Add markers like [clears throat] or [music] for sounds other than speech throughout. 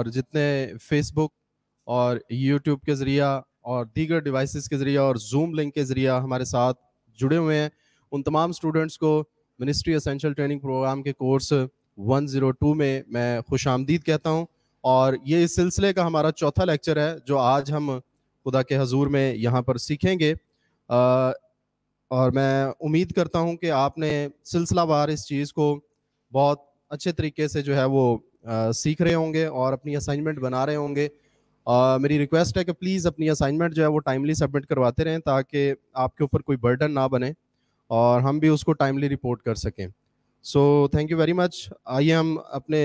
और जितने फेसबुक और यूट्यूब के ज़रिया और दीगर डिवाइसेस के ज़रिया और जूम लिंक के ज़रिया हमारे साथ जुड़े हुए हैं उन तमाम स्टूडेंट्स को मिनिस्ट्री असेंशल ट्रेनिंग प्रोग्राम के कोर्स 102 में मैं खुश आमदीद कहता हूँ और ये इस सिलसिले का हमारा चौथा लेक्चर है जो आज हम खुदा के हजूर में यहाँ पर सीखेंगे आ, और मैं उम्मीद करता हूँ कि आपने सिलसिलावार इस चीज़ को बहुत अच्छे तरीके से जो है वो सीख रहे होंगे और अपनी असाइनमेंट बना रहे होंगे आ, मेरी रिक्वेस्ट है कि प्लीज़ अपनी असाइनमेंट जो है वो टाइमली सबमिट करवाते रहें ताकि आपके ऊपर कोई बर्डन ना बने और हम भी उसको टाइमली रिपोर्ट कर सकें so thank you very much आइए हम अपने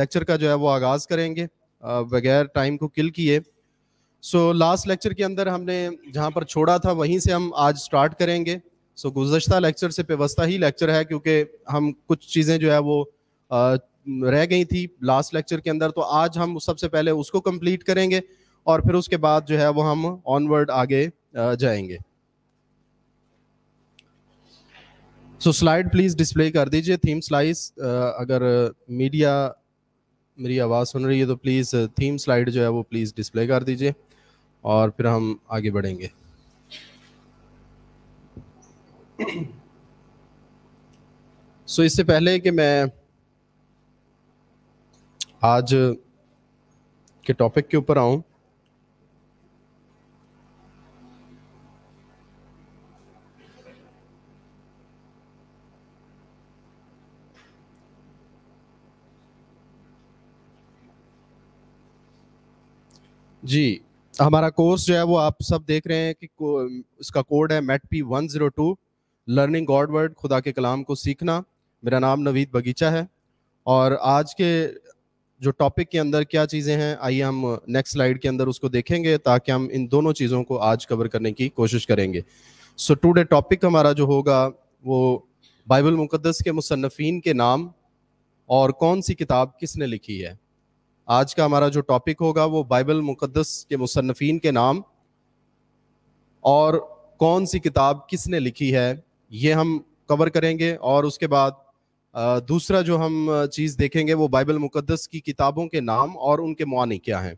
लेक्चर का जो है वो आगाज़ करेंगे बगैर टाइम को किल किए सो लास्ट लेक्चर के अंदर हमने जहाँ पर छोड़ा था वहीं से हम आज स्टार्ट करेंगे सो so, गुजशत लेक्चर से व्यवस्था ही लेक्चर है क्योंकि हम कुछ चीज़ें जो है वो रह गई थी लास्ट लेक्चर के अंदर तो आज हम सबसे पहले उसको कंप्लीट करेंगे और फिर उसके बाद जो है वो हम ऑनवर्ड आगे जाएंगे सो स्लाइड प्लीज डिस्प्ले कर दीजिए थीम स्लाइस अगर मीडिया मेरी आवाज़ सुन रही है तो प्लीज़ थीम स्लाइड जो है वो प्लीज़ डिस्प्ले कर दीजिए और फिर हम आगे बढ़ेंगे सो so, इससे पहले कि मैं आज के टॉपिक के ऊपर आऊं जी हमारा कोर्स जो है वो आप सब देख रहे हैं कि को, इसका कोड है मेट P one zero two learning God word खुदा के कलाम को सीखना मेरा नाम नवीद बगीचा है और आज के जो टॉपिक के अंदर क्या चीज़ें हैं आइए हम नेक्स्ट स्लाइड के अंदर उसको देखेंगे ताकि हम इन दोनों चीज़ों को आज कवर करने की कोशिश करेंगे सो टुडे टॉपिक हमारा जो होगा वो बाइबल मुकदस के मुसन्फ़ी के नाम और कौन सी किताब किसने लिखी है आज का हमारा जो टॉपिक होगा वो बाइबल मुकदस के मुसनफिन के नाम और कौन सी किताब किसने लिखी है ये हम कवर करेंगे और उसके बाद दूसरा जो हम चीज़ देखेंगे वो बाइबल मुकदस की किताबों के नाम और उनके मानी क्या हैं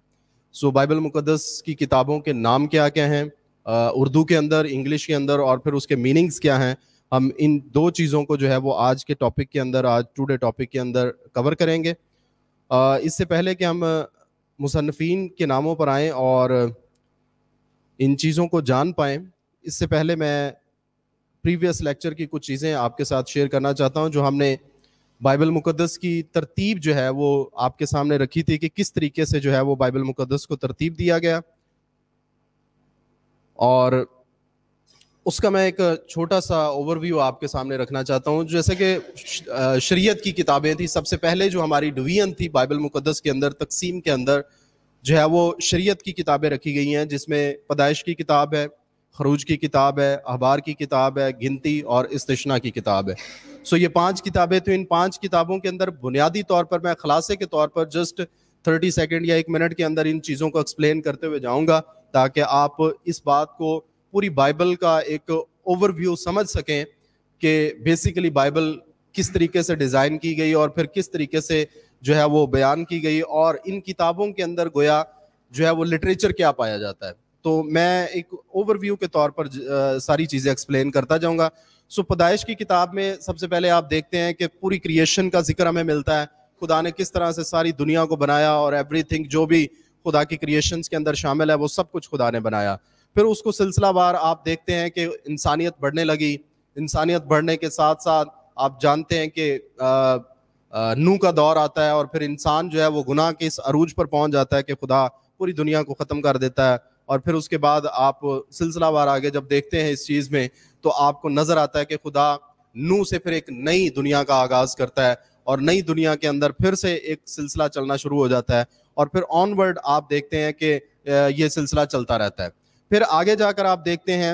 सो बाइबल मुकदस की किताबों के नाम क्या क्या हैं उर्दू के अंदर इंग्लिश के अंदर और फिर उसके मीनिंग्स क्या हैं हम इन दो चीज़ों को जो है वो आज के टॉपिक के अंदर आज टुडे टॉपिक के अंदर कवर करेंगे इससे पहले कि हम मुसनफिन के नामों पर आएँ और इन चीज़ों को जान पाएँ इससे पहले मैं प्रीवियस लेक्चर की कुछ चीज़ें आपके साथ शेयर करना चाहता हूं जो हमने बाइबल मुकदस की तरतीब जो है वो आपके सामने रखी थी कि किस तरीके से जो है वो बाइबल मुकदस को तरतीब दिया गया और उसका मैं एक छोटा सा ओवरव्यू आपके सामने रखना चाहता हूँ जैसे कि शरीयत की किताबें थी सबसे पहले जो हमारी डिवीजन थी बाइबल मुकदस के अंदर तकसीम के अंदर जो है वो शरीयत की किताबें रखी गई हैं जिसमें पैदाइश की किताब है खरूज की किताब है अहबार की किताब है गिनती और इस्तना की किताब है सो ये पांच किताबें तो इन पांच किताबों के अंदर बुनियादी तौर पर मैं खलासे के तौर पर जस्ट थर्टी सेकेंड या एक मिनट के अंदर इन चीज़ों को एक्सप्लेन करते हुए जाऊँगा ताकि आप इस बात को पूरी बाइबल का एक ओवरव्यू समझ सकें कि बेसिकली बाइबल किस तरीके से डिज़ाइन की गई और फिर किस तरीके से जो है वो बयान की गई और इन किताबों के अंदर गोया जो है वो लिटरेचर क्या पाया जाता है तो मैं एक ओवरव्यू के तौर पर सारी चीज़ें एक्सप्लेन करता जाऊंगा सो पदाइश की किताब में सबसे पहले आप देखते हैं कि पूरी क्रिएशन का जिक्र हमें मिलता है खुदा ने किस तरह से सारी दुनिया को बनाया और एवरी जो भी खुदा की क्रिएशन के अंदर शामिल है वो सब कुछ खुदा ने बनाया फिर उसको सिलसिलावार आप देखते हैं कि इंसानियत बढ़ने लगी इंसानियत बढ़ने के साथ साथ आप जानते हैं कि नू का दौर आता है और फिर इंसान जो है वो गुनाह के इस अरूज पर पहुंच जाता है कि खुदा पूरी दुनिया को ख़त्म कर देता है और फिर उसके बाद आप सिलसिलावार आगे जब देखते हैं इस चीज़ में तो आपको नज़र आता है कि खुदा नू से फिर एक नई दुनिया का आगाज़ करता है और नई दुनिया के अंदर फिर से एक सिलसिला चलना शुरू हो जाता है और फिर ऑनवर्ड आप देखते हैं कि ये सिलसिला चलता रहता है फिर आगे जाकर आप देखते हैं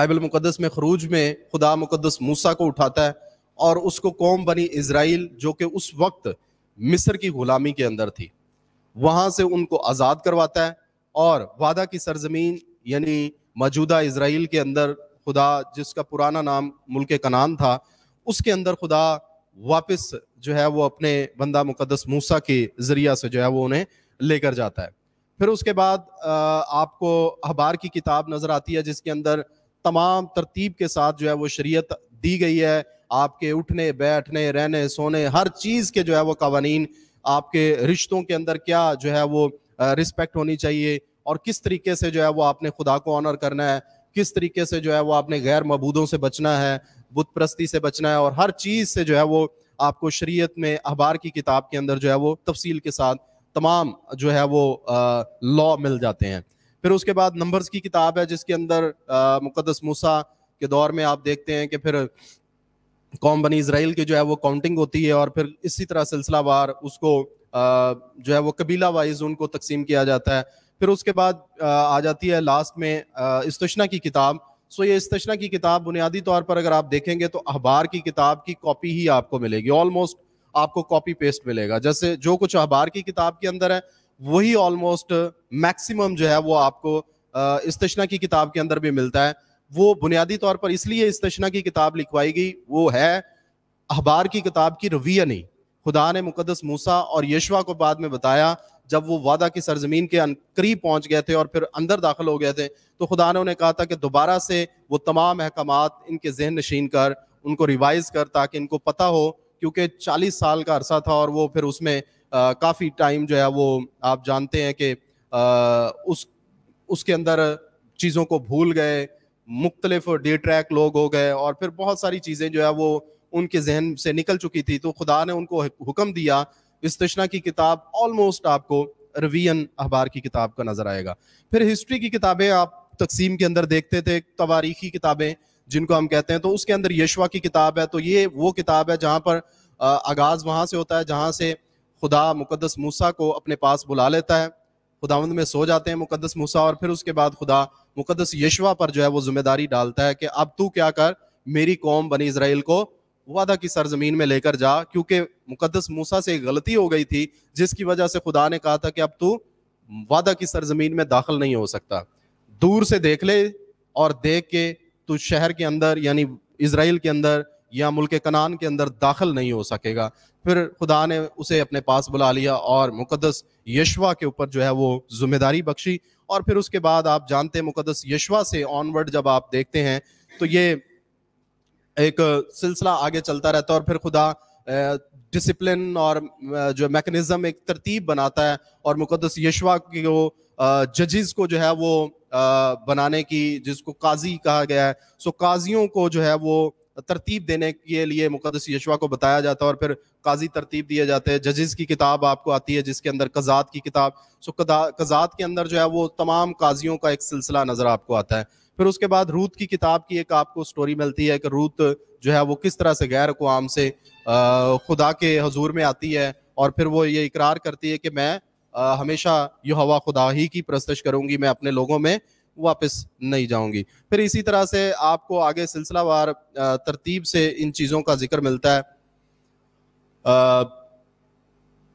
बाइबल मुकदस में खरूज में खुदा मुकदस मूसा को उठाता है और उसको कौम बनी इसराइल जो कि उस वक्त मिस्र की गुलामी के अंदर थी वहाँ से उनको आज़ाद करवाता है और वादा की सरजमीन यानी मौजूदा इसराइल के अंदर खुदा जिसका पुराना नाम मुल्क कनान था उसके अंदर खुदा वापस जो है वो अपने बंदा मुकदस मूसा के ज़रिया से जो है वो उन्हें लेकर जाता है फिर उसके बाद आपको अखबार की किताब नज़र आती है जिसके अंदर तमाम तरतीब के साथ जो है वो शरीयत दी गई है आपके उठने बैठने रहने सोने हर चीज़ के जो है वो कवानीन आपके रिश्तों के अंदर क्या जो है वो रिस्पेक्ट होनी चाहिए और किस तरीके से जो है वो आपने खुदा को ऑनर करना है किस तरीके से जो है वो आपने गैर मबूदों से बचना है बुत प्रस्ती से बचना है और हर चीज़ से जो है वो आपको शरीयत में अखबार की किताब के अंदर जो है वो तफसील के साथ तमाम जो है वो लॉ मिल जाते हैं फिर उसके बाद नंबर्स की किताब है जिसके अंदर मुक़दस मूसा के दौर में आप देखते हैं कि फिर कौम बनी इसराइल की जो है वो काउंटिंग होती है और फिर इसी तरह सिलसिलावार उसको आ, जो है वो कबीला वाइज उनको तकसीम किया जाता है फिर उसके बाद आ जाती है लास्ट में इस्तना की किताब सो ये इस्तना की किताब बुनियादी तौर पर अगर आप देखेंगे तो अखबार की किताब की कॉपी ही आपको मिलेगी ऑलमोस्ट आपको कॉपी पेस्ट मिलेगा जैसे जो कुछ अखबार की किताब के अंदर है वही ऑलमोस्ट मैक्सिमम जो है वो आपको इस्तना की किताब के अंदर भी मिलता है वो बुनियादी तौर पर इसलिए इस्तना की किताब लिखवाई गई वो है अखबार की किताब की रवियनी नहीं खुदा ने मुकदस मूसा और यशवा को बाद में बताया जब वो वादा की सरजमीन के करीब पहुंच गए थे और फिर अंदर दाखिल हो गए थे तो खुदा ने उन्हें कहा था कि दोबारा से वो तमाम अहकाम इनके जहन नशीन कर उनको रिवाइज कर ताकि इनको पता हो क्योंकि चालीस साल का अरसा था और वो फिर उसमें काफ़ी टाइम जो है वो आप जानते हैं कि उस उसके अंदर चीज़ों को भूल गए मुख्तलफ डे ट्रैक लोग हो गए और फिर बहुत सारी चीज़ें जो है वो उनके जहन से निकल चुकी थी तो खुदा ने उनको हुक्म दिया इस्तना की किताब ऑलमोस्ट आपको रवियन अखबार की किताब का नज़र आएगा फिर हिस्ट्री की किताबें आप तकसीम के अंदर देखते थे तबारीखी किताबें जिनको हम कहते हैं तो उसके अंदर यशवा की किताब है तो ये वो किताब है जहाँ पर आगाज़ वहाँ से होता है जहाँ से खुदा मुकदस मूसा को अपने पास बुला लेता है खुदावंद में सो जाते हैं मुकदस मूसा और फिर उसके बाद खुदा मुकदस यशवा पर जो है वो जिम्मेदारी डालता है कि अब तू क्या कर मेरी कौम बनी इसराइल को वादा की सरजमीन में लेकर जा क्योंकि मुकदस मूसा से एक गलती हो गई थी जिसकी वजह से खुदा ने कहा था कि अब तू वादा की सरजमीन में दाखिल नहीं हो सकता दूर से देख ले और देख के तू शहर के अंदर यानी इसराइल के अंदर या मुल्क कनान के अंदर दाखिल नहीं हो सकेगा फिर खुदा ने उसे अपने पास बुला लिया और मुकदस यशवा के ऊपर जो है वो जिम्मेदारी बख्शी और फिर उसके बाद आप जानते मुकदस यशवा से ऑनवर्ड जब आप देखते हैं तो ये एक सिलसिला आगे चलता रहता है और फिर खुदा डिसिप्लिन और जो मैकेनिज्म एक तरतीब बनाता है और मुकदस यशवा की वो जजिस को जो है वो बनाने की जिसको काजी कहा गया है सो काजियों को जो है वो तरतीब देने के लिए मुकदस यशवा को बताया जाता है और फिर काजी तरतीब दिए जाते हैं जजेस की किताब आपको आती है जिसके अंदर कजात की किताब सो कजात के अंदर जो है वो तमाम काजियों का एक सिलसिला नज़र आपको आता है फिर उसके बाद रूत की किताब की एक आपको स्टोरी मिलती है कि रूत जो है वो किस तरह से गैर अकवाम से खुदा के हजूर में आती है और फिर वो ये इकरार करती है कि मैं हमेशा यो हवा खुदा ही की प्रस्तश करूंगी मैं अपने लोगों में वापस नहीं जाऊंगी फिर इसी तरह से आपको आगे सिलसिलावार तरतीब से इन चीज़ों का जिक्र मिलता है आ,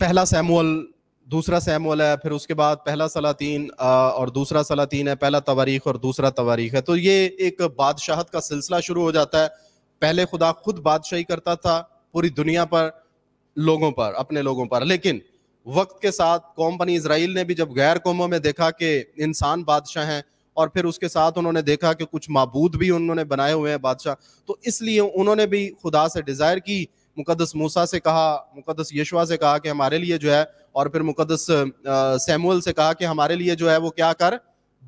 पहला सैमुअल दूसरा सैमुअल है फिर उसके बाद पहला सलातीन और दूसरा सलातीन है पहला तवारीख और दूसरा तवारीख है तो ये एक बादशाहत का सिलसिला शुरू हो जाता है पहले खुदा खुद बादशाही करता था पूरी दुनिया पर लोगों पर अपने लोगों पर लेकिन वक्त के साथ कौम बनी इसराइल ने भी जब गैर कौमों में देखा कि इंसान बादशाह हैं और फिर उसके साथ उन्होंने देखा कि कुछ मबूद भी उन्होंने बनाए हुए हैं बादशाह तो इसलिए उन्होंने भी खुदा से डिज़ायर की मुकदस मूसा से कहा मुकदस यशवा से कहा कि हमारे लिए जो है और फिर मुकदस सैमुअल से कहा कि हमारे लिए जो है वो क्या कर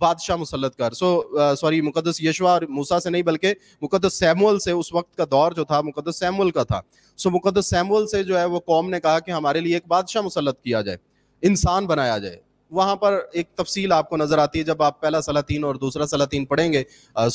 बादशाह मुसलत कर सो सॉरी मुकदस यशवा और मूसा से नहीं बल्कि मुकदस सैमुअल से उस वक्त का दौर जो था मुकदस सैमुअल का था सो मुकदस सैमुअल से जो है वो कौम ने कहा कि हमारे लिए एक बादशाह मुसलत किया जाए इंसान बनाया जाए वहाँ पर एक तफसील आपको नजर आती है जब आप पहला सलातीन और दूसरा सलातीन पढ़ेंगे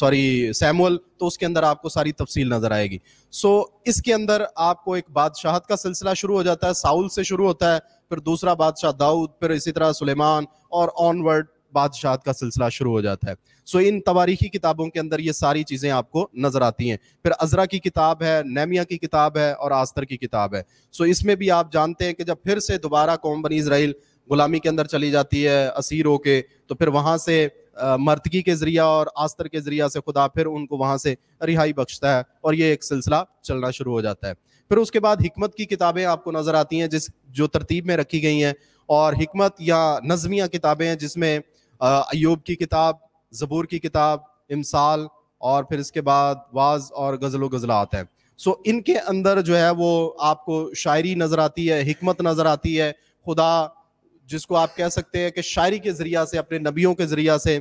सॉरी सैमुअल तो उसके अंदर आपको सारी तफसील नजर आएगी सो इसके अंदर आपको एक बादशाहत का सिलसिला शुरू हो जाता है साउल से शुरू होता है फिर दूसरा बादशाह दाऊद फिर इसी तरह सुलेमान और ऑनवर्ड बादशाहत का सिलसिला शुरू हो जाता है सो इन तबारीखी किताबों के अंदर ये सारी चीज़ें आपको नजर आती हैं फिर अजरा की किताब है नैमिया की किताब है और आस्तर की किताब है सो इसमें भी आप जानते हैं कि जब फिर से दोबारा कौम बनी इसराइल गुलामी के अंदर चली जाती है असीर होके तो फिर वहाँ से मर्दगी के ज़रिया और आस्तर के ज़रिया से खुदा फिर उनको वहाँ से रिहाई बख्शता है और ये एक सिलसिला चलना शुरू हो जाता है फिर उसके बाद हिकमत की किताबें आपको नज़र आती हैं जिस जो तरतीब में रखी गई हैं और हमत या नज़मिया किताबें हैं जिसमें अयूब की किताब ज़बूर की किताब इमसाल और फिर इसके बाद वाज और गज़ल गज़लात हैं सो इनके अंदर जो है वो आपको शायरी नज़र आती है हमत नज़र आती है खुदा जिसको आप कह सकते हैं कि शायरी के ज़रिया से अपने नबियों के ज़रिया से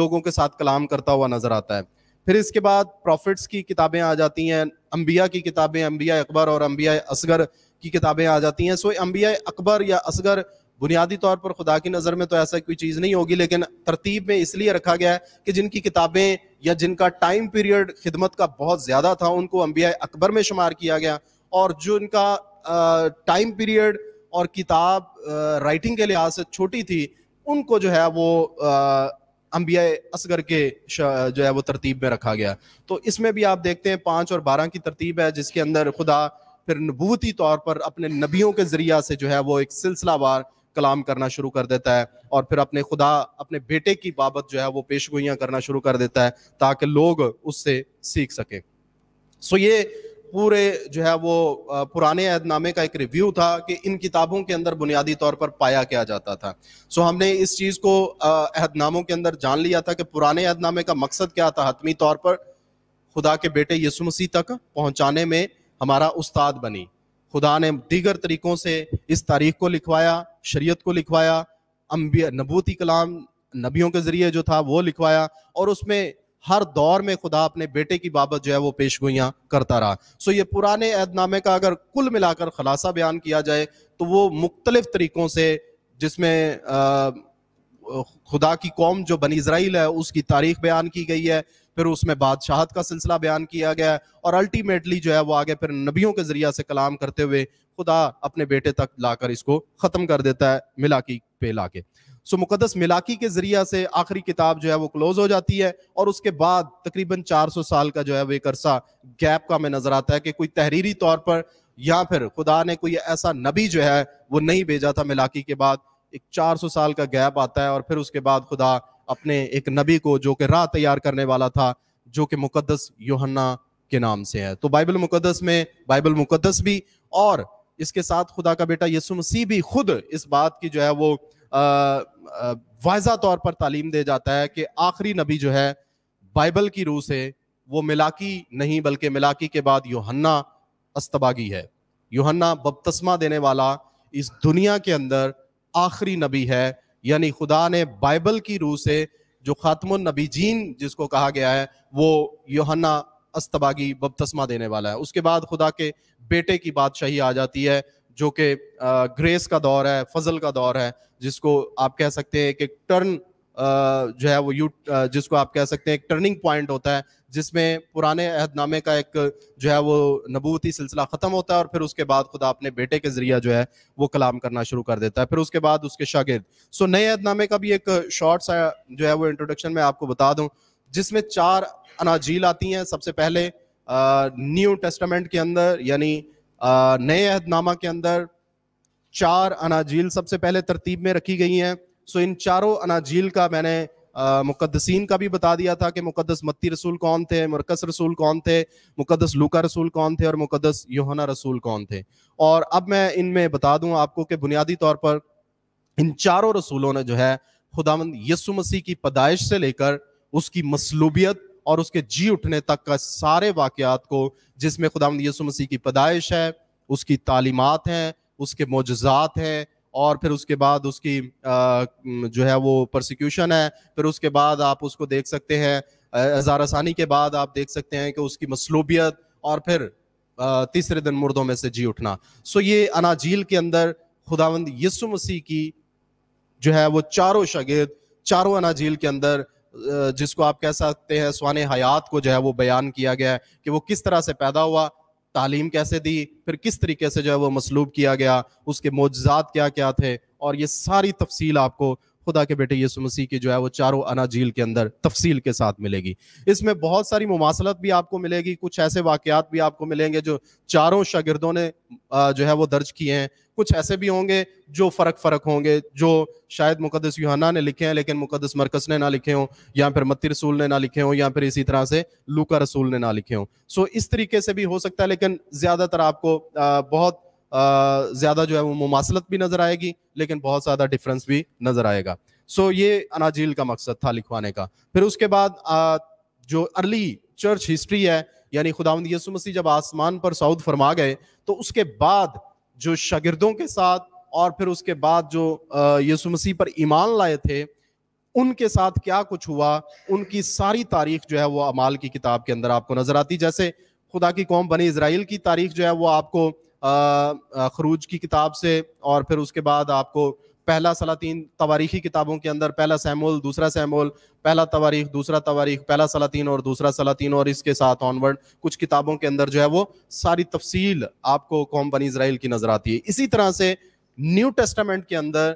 लोगों के साथ कलाम करता हुआ नज़र आता है फिर इसके बाद प्रॉफिट्स की किताबें आ जाती हैं अम्बिया की किताबें अम्बिया अकबर और अम्बिया असगर की किताबें आ जाती हैं सो अम्बिया अकबर या असगर बुनियादी तौर पर खुदा की नज़र में तो ऐसा कोई चीज़ नहीं होगी लेकिन तरतीब में इसलिए रखा गया है कि जिनकी किताबें या जिनका टाइम पीरियड खिदमत का बहुत ज़्यादा था उनको अम्बिया अकबर में शुमार किया गया और जो इनका टाइम पीरियड और किताब राइटिंग के लिहाज से छोटी थी उनको जो है वो अम्बिया असगर के जो है वो तरतीब में रखा गया तो इसमें भी आप देखते हैं पाँच और बारह की तरतीब है जिसके अंदर खुदा फिर नबूती तौर पर अपने नबियों के ज़रिया से जो है वो एक सिलसिलावार कलाम करना शुरू कर देता है और फिर अपने खुदा अपने बेटे की बाबत जो है वो पेशगोइयाँ करना शुरू कर देता है ताकि लोग उससे सीख सकें सो ये पूरे जो है वो पुराने अहदनामे का एक रिव्यू था कि इन किताबों के अंदर बुनियादी तौर पर पाया क्या जाता था सो हमने इस चीज़ को अहदनामों के अंदर जान लिया था कि पुराने अहदनामे का मकसद क्या था हतमी तौर पर खुदा के बेटे यसु मसीह तक पहुंचाने में हमारा उस्ताद बनी खुदा ने दीगर तरीकों से इस तारीख को लिखवाया शरीयत को लिखवाया अम्बिया नबूती कलाम नबियों के ज़रिए जो था वो लिखवाया और उसमें हर दौर में खुदा अपने बेटे की बाबत जो है वो पेश गोइयाँ करता रहा सो ये पुराने ऐदनामे का अगर कुल मिलाकर खलासा बयान किया जाए तो वो मुख्तलिफ तरीक़ों से जिसमें खुदा की कौम जो बनी इसराइल है उसकी तारीख बयान की गई है फिर उसमें बादशाहत का सिलसिला बयान किया गया है और अल्टीमेटली जो है वो आगे फिर नबियों के ज़रिया से कलाम करते हुए खुदा अपने बेटे तक लाकर इसको ख़त्म कर देता है मिला की पे लाके सो मुकदस मिलाकी के ज़रिया से आखिरी किताब जो है वो क्लोज हो जाती है और उसके बाद तकरीबन 400 साल का जो है वो एक अरसा गैप का हमें नज़र आता है कि कोई तहरीरी तौर पर या फिर खुदा ने कोई ऐसा नबी जो है वो नहीं भेजा था मिलाकी के बाद एक चार साल का गैप आता है और फिर उसके बाद खुदा अपने एक नबी को जो कि राह तैयार करने वाला था जो कि मुकदस योहन्ना के नाम से है तो बाइबल मुकदस में बाइबल मुकदस भी और इसके साथ खुदा का बेटा यसु मसीह भी खुद इस बात की जो है वो वाजा तौर पर तालीम दे जाता है कि आखिरी नबी जो है बाइबल की रूह से वो मिलाकी नहीं बल्कि मिलाकी के बाद योहन्ना अस्तबागी है योहन्ना बपतस्मा देने वाला इस दुनिया के अंदर आखिरी नबी है यानी खुदा ने बाइबल की रूह से जो खातमुन नबी जीन जिसको कहा गया है वो योहन्ना अस्तबागी बपतस्मा देने वाला है उसके बाद खुदा के बेटे की बादशाही आ जाती है जो कि ग्रेस का दौर है फजल का दौर है जिसको आप कह सकते हैं कि टर्न जो है वो यू जिसको आप कह सकते हैं एक टर्निंग पॉइंट होता है जिसमें पुराने अहदनामे का एक जो है वो नबूती सिलसिला ख़त्म होता है और फिर उसके बाद खुदा अपने बेटे के ज़रिया जो है वो कलाम करना शुरू कर देता है फिर उसके बाद उसके शागिर्द सो नए अहदनामे का भी एक शॉर्ट सा जो है वो इंट्रोडक्शन में आपको बता दूँ जिसमें चार अनाजील आती हैं सबसे पहले न्यू टेस्टामेंट के अंदर यानी नए अहदनामा के अंदर चार अनाजील सबसे पहले तरतीब में रखी गई हैं सो इन चारों अनाजील का मैंने मुकदसिन का भी बता दिया था कि मुकदस मत्ती रसूल कौन थे मरकस रसूल कौन थे मुकदस लूका रसूल कौन थे और मुकदस योहना रसूल कौन थे और अब मैं इनमें बता दूं आपको कि बुनियादी तौर पर इन चारों रसूलों ने जो है खुदावंद यसु मसीह की पदाइश से लेकर उसकी मसलूबियत और उसके जी उठने तक का सारे वाक़ात को जिसमें खुदा यसु मसीह की पैदाइश है उसकी तालीमत हैं उसके मोजात हैं और फिर उसके बाद उसकी जो है वो प्रोसिक्यूशन है फिर उसके बाद आप उसको देख सकते हैं हजारासानी के बाद आप देख सकते हैं कि उसकी मसलूबियत और फिर तीसरे दिन मुर्दों में से जी उठना सो ये अनाजील के अंदर खुदावंद यसु मसीह की जो है वो चारों शगिर्द चारों अनाजील के अंदर जिसको आप कह सकते हैं स्वान हयात को जो है वो बयान किया गया है कि वो किस तरह से पैदा हुआ तालीम कैसे दी फिर किस तरीके से जो है वो मसलूब किया गया उसके मोजात क्या क्या थे और ये सारी तफसील आपको खुदा के बेटे यीशु मसीह की जो है वो चारों अनाजील के अंदर तफसील के साथ मिलेगी इसमें बहुत सारी मुमासलत भी आपको मिलेगी कुछ ऐसे वाकयात भी आपको मिलेंगे जो चारों शागिर्दों ने जो है वो दर्ज किए हैं कुछ ऐसे भी होंगे जो फ़र्क फ़र्क होंगे जो शायद मुकदस युहाना ने लिखे हैं लेकिन मुकदस मरकस ने ना लिखे हों या फिर मत्ती रसूल ने ना लिखे हों या फिर इसी तरह से लूका रसूल ने ना लिखे हों सो इस तरीके से भी हो सकता है लेकिन ज़्यादातर आपको बहुत ज़्यादा जो है वो मुमासलत भी नज़र आएगी लेकिन बहुत ज़्यादा डिफरेंस भी नज़र आएगा सो ये अनाजील का मकसद था लिखवाने का फिर उसके बाद जो अर्ली चर्च हिस्ट्री है यानी खुदावंद यसु मसीह जब आसमान पर सऊद फरमा गए तो उसके बाद जो शागिर्दों के साथ और फिर उसके बाद जो यसु मसीह पर ईमान लाए थे उनके साथ क्या कुछ हुआ उनकी सारी तारीख जो है वो अमाल की किताब के अंदर आपको नजर आती जैसे खुदा की कौम बनी इसराइल की तारीख जो है वो आपको खरूज की किताब से और फिर उसके बाद आपको पहला सलातीन तवारीखी किताबों के अंदर पहला सैमोल दूसरा सैमोल पहला तवारीख दूसरा तवारीख पहला सलातीन और दूसरा सलातीन और इसके साथ ऑनवर्ड कुछ किताबों के अंदर जो है वो सारी तफसील आपको कौम बनी इसराइल की नजर आती है इसी तरह से न्यू टेस्टामेंट के अंदर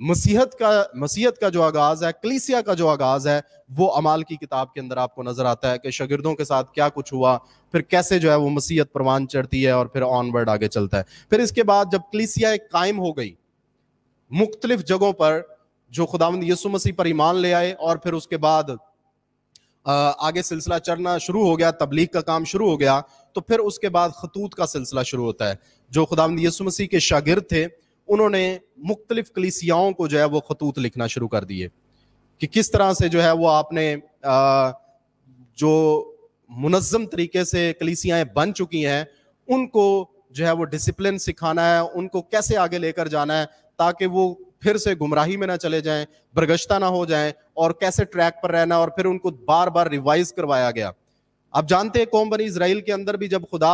मसीहत का मसीहत का जो आगाज है कलीसिया का जो आगाज है वो अमाल की किताब के अंदर आपको नजर आता है कि शागिर्दों के साथ क्या कुछ हुआ फिर कैसे जो है वो मसीहत परवान चढ़ती है और फिर ऑनवर्ड आगे चलता है फिर इसके बाद जब कलीसिया एक कायम हो गई मुख्तलिफ जगहों पर जो खुदावंद यसु मसीह पर ईमान ले आए और फिर उसके बाद आगे सिलसिला चढ़ना शुरू हो गया तबलीग का काम शुरू हो गया तो फिर उसके बाद खतूत का सिलसिला शुरू होता है जो खुदावंद यसु मसीह के शागिर्द थे उन्होंने मुख्तलिफ कलिसियाओं को जो है वो खतूत लिखना शुरू कर दिए कि किस तरह से जो है वो आपने आ, जो मुनज़म तरीके से कलिसियाएँ बन चुकी हैं उनको जो है वो डिसिप्लिन सिखाना है उनको कैसे आगे लेकर जाना है ताकि वो फिर से गुमराही में ना चले जाएं बरगश्ता ना हो जाएं और कैसे ट्रैक पर रहना और फिर उनको बार बार रिवाइज करवाया गया आप जानते हैं कौम बनी इसराइल के अंदर भी जब खुदा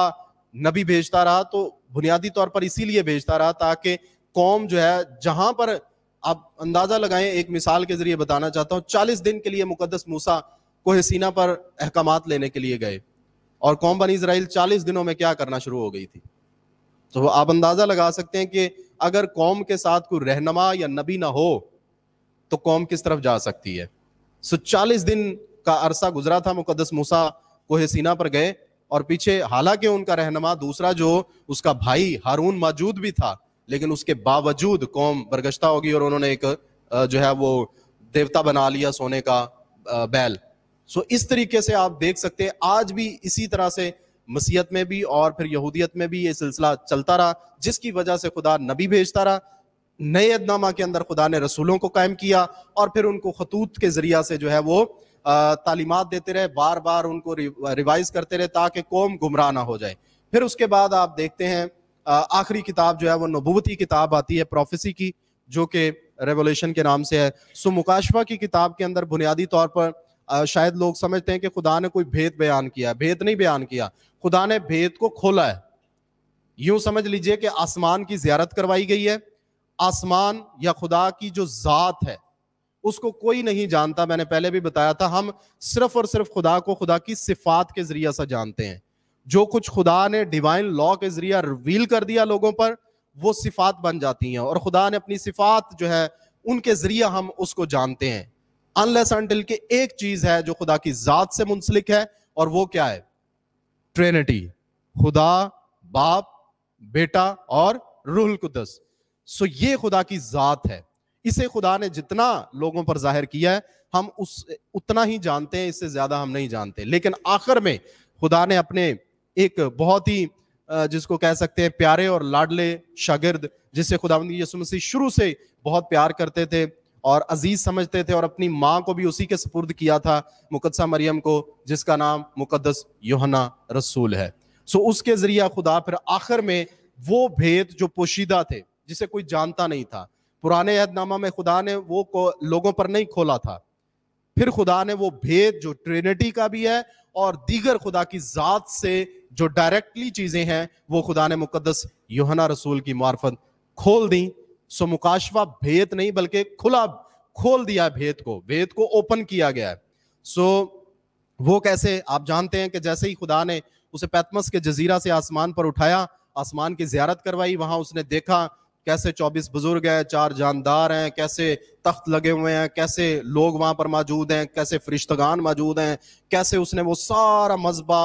नबी भेजता रहा तो बुनियादी तौर पर इसीलिए भेजता रहा ताकि कौम जो है जहां पर आप अंदाजा लगाएं एक मिसाल के जरिए बताना चाहता हूँ चालीस दिन के लिए मुकदस मूसा कोह पर अहकाम लेने के लिए गए और कौम बनी इसराइल चालीस दिनों में क्या करना शुरू हो गई थी तो आप अंदाजा लगा सकते हैं कि अगर कौम के साथ कोई रहनमा या नबी ना हो तो कौम किस तरफ जा सकती है सो चालीस दिन का अरसा गुजरा था मुकदस मूसा कोह पर गए और पीछे हालांकि उनका रहनमा दूसरा जो उसका भाई हारून मौजूद भी था लेकिन उसके बावजूद कौम बरगश्ता होगी और उन्होंने एक जो है वो देवता बना लिया सोने का बैल सो इस तरीके से आप देख सकते हैं आज भी इसी तरह से मसीहत में भी और फिर यहूदियत में भी ये सिलसिला चलता रहा जिसकी वजह से खुदा नबी भेजता रहा नए अदनामा के अंदर खुदा ने रसूलों को कायम किया और फिर उनको खतूत के जरिया से जो है वो तालीमत देते रहे बार बार उनको रिवाइज करते रहे ताकि कौम गुमराह ना हो जाए फिर उसके बाद आप देखते हैं आखिरी किताब जो है वो नबूवती किताब आती है प्रोफेसी की जो कि रेवोल्यूशन के नाम से है सो मुकाशवा की किताब के अंदर बुनियादी तौर पर शायद लोग समझते हैं कि खुदा ने कोई भेद बयान किया है भेद नहीं बयान किया खुदा ने भेद को खोला है यूं समझ लीजिए कि आसमान की ज्यारत करवाई गई है आसमान या खुदा की जो ज़ात है उसको कोई नहीं जानता मैंने पहले भी बताया था हम सिर्फ और सिर्फ खुदा को खुदा की सिफात के जरिए सा जानते हैं जो कुछ खुदा ने डिवाइन लॉ के जरिया रिवील कर दिया लोगों पर वो सिफात बन जाती हैं और खुदा ने अपनी सिफात जो है उनके जरिया हम उसको जानते हैं अनलेस अनटिल के एक चीज है जो खुदा की जात से मुंसलिक है और वो क्या है ट्रेनिटी खुदा बाप बेटा और रूहुल कुदस सो ये खुदा की जात है इसे खुदा ने जितना लोगों पर जाहिर किया है हम उस उतना ही जानते हैं इससे ज्यादा हम नहीं जानते लेकिन आखिर में खुदा ने अपने एक बहुत ही जिसको कह सकते हैं प्यारे और लाडले शागिर्द जिसे खुदावंद यसु मसीह शुरू से बहुत प्यार करते थे और अजीज समझते थे और अपनी माँ को भी उसी के सपुर्द किया था मुकदसा मरियम को जिसका नाम मुकदस योहना रसूल है सो उसके जरिया खुदा फिर आखिर में वो भेद जो पोशीदा थे जिसे कोई जानता नहीं था पुराने अहदनामा में खुदा ने वो को लोगों पर नहीं खोला था फिर खुदा ने वो भेद जो ट्रिनिटी का भी है और दीगर खुदा की जात से जो डायरेक्टली चीजें हैं वो खुदा ने मुकदस योहना रसूल की मार्फत खोल दी सो मुकाशवा भेद नहीं बल्कि खुला खोल दिया भेद को भेद को ओपन किया गया है सो वो कैसे आप जानते हैं कि जैसे ही खुदा ने उसे पैतमस के जजीरा से आसमान पर उठाया आसमान की ज्यारत करवाई वहां उसने देखा कैसे चौबीस बुजुर्ग हैं चार जानदार हैं कैसे तख्त लगे हुए हैं कैसे लोग वहां पर मौजूद हैं कैसे फरिश्तगान मौजूद हैं कैसे उसने वो सारा मजबा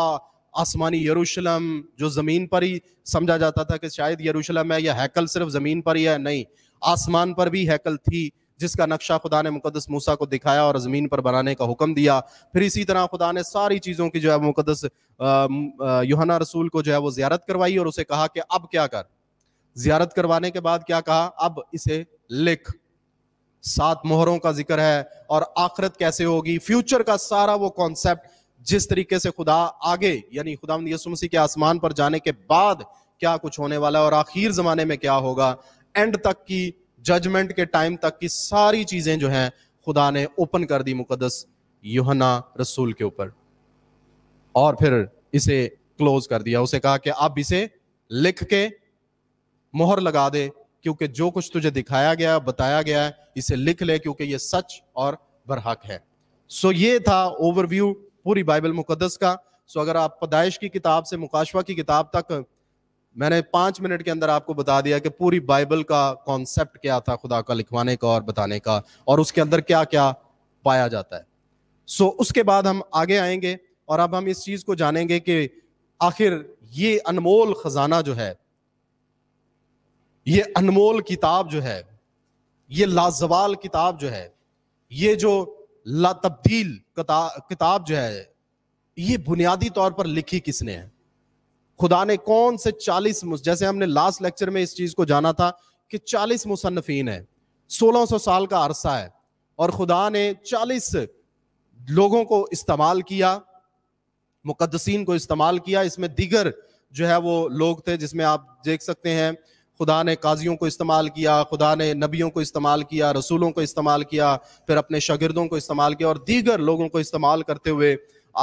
आसमानी यरूशलम जो ज़मीन पर ही समझा जाता था कि शायद यरूशलम है या हैकल सिर्फ ज़मीन पर ही है नहीं आसमान पर भी हैकल थी जिसका नक्शा खुदा ने मुकदस मूसा को दिखाया और ज़मीन पर बनाने का हुक्म दिया फिर इसी तरह खुदा ने सारी चीज़ों की जो है मुकदस योहाना रसूल को जो है वो ज्यारत करवाई और उसे कहा कि अब क्या कर ज्यारत करवाने के बाद क्या कहा अब इसे लिख सात मोहरों का जिक्र है और आखरत कैसे होगी फ्यूचर का सारा वो कॉन्सेप्ट जिस तरीके से खुदा आगे यानी खुदा यसुमसी के आसमान पर जाने के बाद क्या कुछ होने वाला है और आखिर जमाने में क्या होगा एंड तक की जजमेंट के टाइम तक की सारी चीजें जो हैं खुदा ने ओपन कर दी मुकदस युहना रसूल के ऊपर और फिर इसे क्लोज कर दिया उसे कहा कि अब इसे लिख के मोहर लगा दे क्योंकि जो कुछ तुझे दिखाया गया बताया गया है इसे लिख ले क्योंकि ये सच और बरहक है सो ये था ओवरव्यू पूरी बाइबल मुकदस का सो अगर आप पदाइश की किताब से मुकाशवा की किताब तक मैंने पाँच मिनट के अंदर आपको बता दिया कि पूरी बाइबल का कॉन्सेप्ट क्या था खुदा का लिखवाने का और बताने का और उसके अंदर क्या क्या पाया जाता है सो उसके बाद हम आगे आएंगे और अब हम इस चीज़ को जानेंगे कि आखिर ये अनमोल खजाना जो है ये अनमोल किताब जो है ये लाजवाल किताब जो है ये जो ला तब्दील किताब जो है ये बुनियादी तौर पर लिखी किसने है खुदा ने कौन से चालीस जैसे हमने लास्ट लेक्चर में इस चीज को जाना था कि चालीस मुसनफिन है 1600 साल का अरसा है और खुदा ने 40 लोगों को इस्तेमाल किया मुकदसिन को इस्तेमाल किया इसमें दिगर जो है वो लोग थे जिसमें आप देख सकते हैं खुदा ने काजियों को इस्तेमाल किया खुदा ने नबियों को इस्तेमाल किया रसूलों को इस्तेमाल किया फिर अपने शागिदों को इस्तेमाल किया और दीगर लोगों को इस्तेमाल करते हुए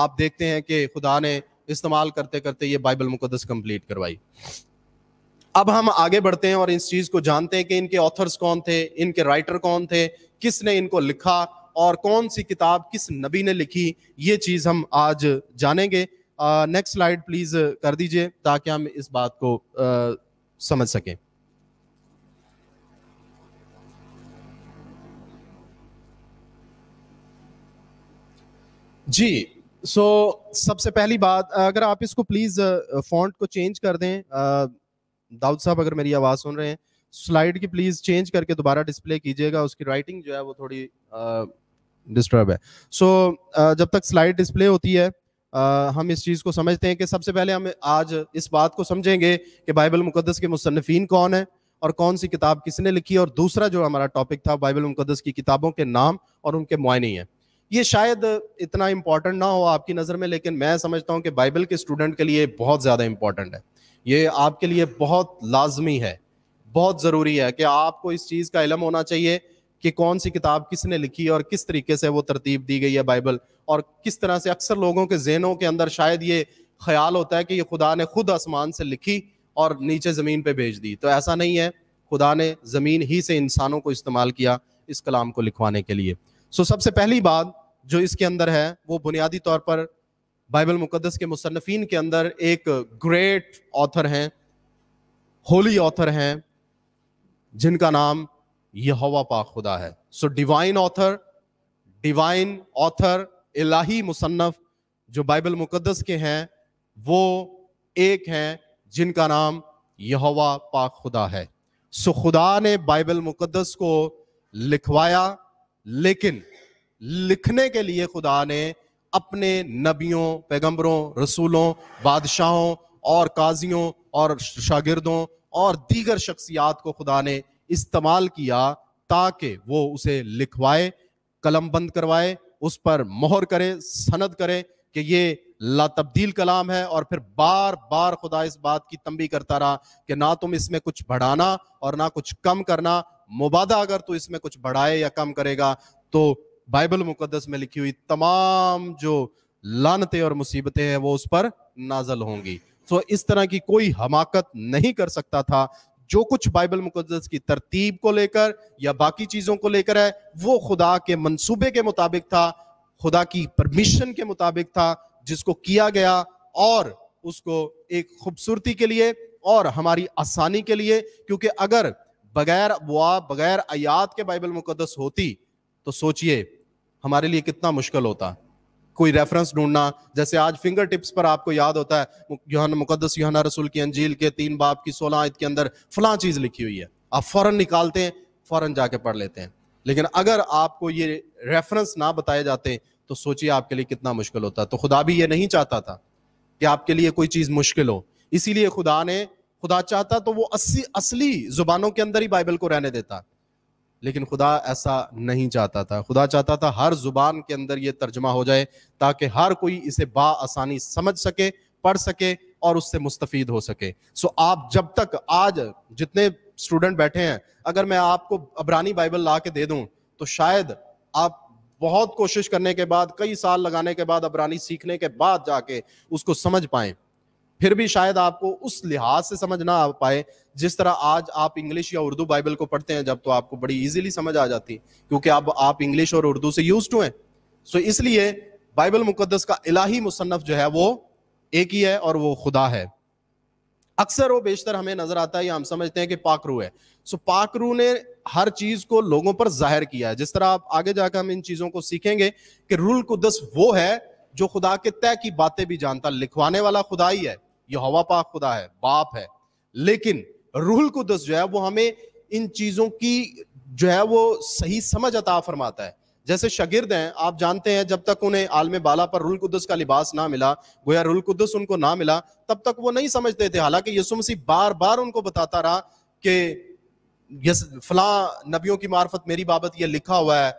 आप देखते हैं कि खुदा ने इस्तेमाल करते करते ये बाइबल मुकदस कम्प्लीट करवाई अब हम आगे बढ़ते हैं और इस चीज़ को जानते हैं कि इनके ऑथर्स कौन थे इनके राइटर कौन थे किसने इनको लिखा और कौन सी किताब किस नबी ने लिखी ये चीज़ हम आज जानेंगे नेक्स्ट स्लाइड प्लीज़ कर दीजिए ताकि हम इस बात को आ, समझ सकें जी सो so, सबसे पहली बात अगर आप इसको प्लीज़ फॉन्ट को चेंज कर दें दाऊद साहब अगर मेरी आवाज़ सुन रहे हैं स्लाइड की प्लीज़ चेंज करके दोबारा डिस्प्ले कीजिएगा उसकी राइटिंग जो है वो थोड़ी डिस्टर्ब है सो so, जब तक स्लाइड डिस्प्ले होती है हम इस चीज़ को समझते हैं कि सबसे पहले हम आज इस बात को समझेंगे कि बाइबल मुकदस के मुसनफिन कौन है और कौन सी किताब किसने लिखी और दूसरा जो हमारा टॉपिक था बाइबल मुकदस की किताबों के नाम और उनके मायने हैं ये शायद इतना इम्पॉर्टेंट ना हो आपकी नज़र में लेकिन मैं समझता हूँ कि बाइबल के स्टूडेंट के लिए बहुत ज़्यादा इम्पॉर्टेंट है ये आपके लिए बहुत लाजमी है बहुत ज़रूरी है कि आपको इस चीज़ का इलम होना चाहिए कि कौन सी किताब किसने लिखी और किस तरीके से वो तरतीब दी गई है बाइबल और किस तरह से अक्सर लोगों के जहनों के अंदर शायद ये ख्याल होता है कि ये खुदा ने खुद आसमान से लिखी और नीचे ज़मीन पे भेज दी तो ऐसा नहीं है खुदा ने ज़मीन ही से इंसानों को इस्तेमाल किया इस कलाम को लिखवाने के लिए सो सबसे पहली बात जो इसके अंदर है वो बुनियादी तौर पर बाइबल मुकदस के मुसनफिन के अंदर एक ग्रेट ऑथर हैं होली ऑथर हैं जिनका नाम यहोवा पाक खुदा है so divine author divine author इलाही मुसन्फ जो बाइबल मुकदस के हैं वो एक हैं जिनका नाम यहोवा पाक खुदा है सो खुदा ने बाइबल मुकदस को लिखवाया लेकिन लिखने के लिए खुदा ने अपने नबियों पैगंबरों रसूलों बादशाहों और काजियों और शागिर्दों और दीगर शख्सियात को खुदा ने इस्तेमाल किया ताकि वो उसे लिखवाए कलम बंद करवाए उस पर मोहर करे सनद करे कि ये ला तब्दील कलाम है और फिर बार बार खुदा इस बात की तंबी करता रहा कि ना तुम इसमें कुछ बढ़ाना और ना कुछ कम करना मुबादा अगर तो इसमें कुछ बढ़ाए या कम करेगा तो बाइबल मुकदस में लिखी हुई तमाम जो लानते और मुसीबतें हैं वो उस पर नाजल होंगी सो इस तरह की कोई हमाकत नहीं कर सकता था जो कुछ बाइबल मुकदस की तरतीब को लेकर या बाकी चीज़ों को लेकर है वो खुदा के मंसूबे के मुताबिक था खुदा की परमिशन के मुताबिक था जिसको किया गया और उसको एक खूबसूरती के लिए और हमारी आसानी के लिए क्योंकि अगर बगैर बुआ बगैर आयात के बाइबल मुकदस होती तो सोचिए हमारे लिए कितना मुश्किल होता कोई रेफरेंस ढूंढना जैसे आज फिंगर टिप्स पर आपको याद होता है योहान मुकदस योहाना रसूल की अंजील के तीन बाप की सोलह आयत के अंदर फलां चीज़ लिखी हुई है आप फ़ौरन निकालते हैं फ़ौरन जाके पढ़ लेते हैं लेकिन अगर आपको ये रेफरेंस ना बताए जाते तो सोचिए आपके लिए कितना मुश्किल होता तो खुदा भी ये नहीं चाहता था कि आपके लिए कोई चीज़ मुश्किल हो इसीलिए खुदा ने खुदा चाहता तो वो अस्सी असली जुबानों के अंदर ही बाइबल को रहने देता लेकिन खुदा ऐसा नहीं चाहता था खुदा चाहता था हर जुबान के अंदर ये तर्जमा हो जाए ताकि हर कोई इसे बासानी समझ सके पढ़ सके और उससे मुस्तफ़ हो सके सो आप जब तक आज जितने स्टूडेंट बैठे हैं अगर मैं आपको अबरानी बाइबल ला के दे दूँ तो शायद आप बहुत कोशिश करने के बाद कई साल लगाने के बाद अबरानी सीखने के बाद जाके उसको समझ पाएं फिर भी शायद आपको उस लिहाज से समझ ना आ पाए जिस तरह आज आप इंग्लिश या उर्दू बाइबल को पढ़ते हैं जब तो आपको बड़ी इजीली समझ आ जाती क्योंकि अब आप इंग्लिश और उर्दू से यूज टू हैं सो इसलिए बाइबल मुकदस का इलाही मुसन्फ जो है वो एक ही है और वो खुदा है अक्सर वो बेशतर हमें नजर आता है या हम समझते हैं कि पाकरू है सो पाकरू ने हर चीज को लोगों पर जाहिर किया है जिस तरह आप आगे जाकर हम इन चीजों को सीखेंगे कि रुल कुदस वो है जो खुदा के तय की बातें भी जानता लिखवाने वाला खुदा ही है यहोवा पाक खुदा है बाप है लेकिन रूहुल कुदस जो है वो हमें इन चीज़ों की जो है वो सही समझ अता फरमाता है जैसे शगिर्द हैं आप जानते हैं जब तक उन्हें आलम बाला पर रुल कुदस का लिबास ना मिला गोया रुल कुदस उनको ना मिला तब तक वो नहीं समझते थे हालांकि यसु मसीह बार बार उनको बताता रहा कि फला नबियों की मार्फत मेरी बाबत ये लिखा हुआ है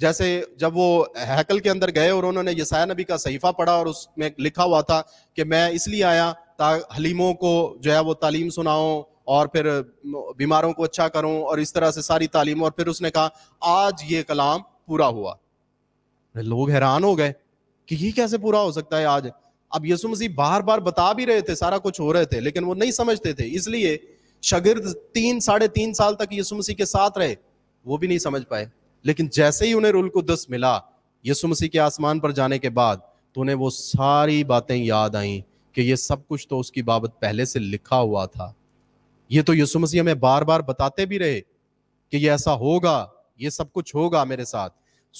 जैसे जब वो हैकल के अंदर गए और उन्होंने यसाया नबी का सहीफा पढ़ा और उसमें लिखा हुआ था कि मैं इसलिए आया हलीमों को जो है वो तालीम सुनाऊं और फिर बीमारों को अच्छा करूं और इस तरह से सारी तालीम और फिर उसने कहा आज ये कलाम पूरा हुआ लोग हैरान हो गए कि ये कैसे पूरा हो सकता है आज अब यसु मसीह बार बार बता भी रहे थे सारा कुछ हो रहे थे लेकिन वो नहीं समझते थे इसलिए शगिर्द तीन साढ़े तीन साल तक यसु मसीह के साथ रहे वो भी नहीं समझ पाए लेकिन जैसे ही उन्हें रुल को दस मिला यसु मसीह के आसमान पर जाने के बाद तो उन्हें वो सारी बातें याद आईं कि ये सब कुछ तो उसकी बाबत पहले से लिखा हुआ था ये तो यसु मसीह हमें बार बार बताते भी रहे कि ये ऐसा होगा ये सब कुछ होगा मेरे साथ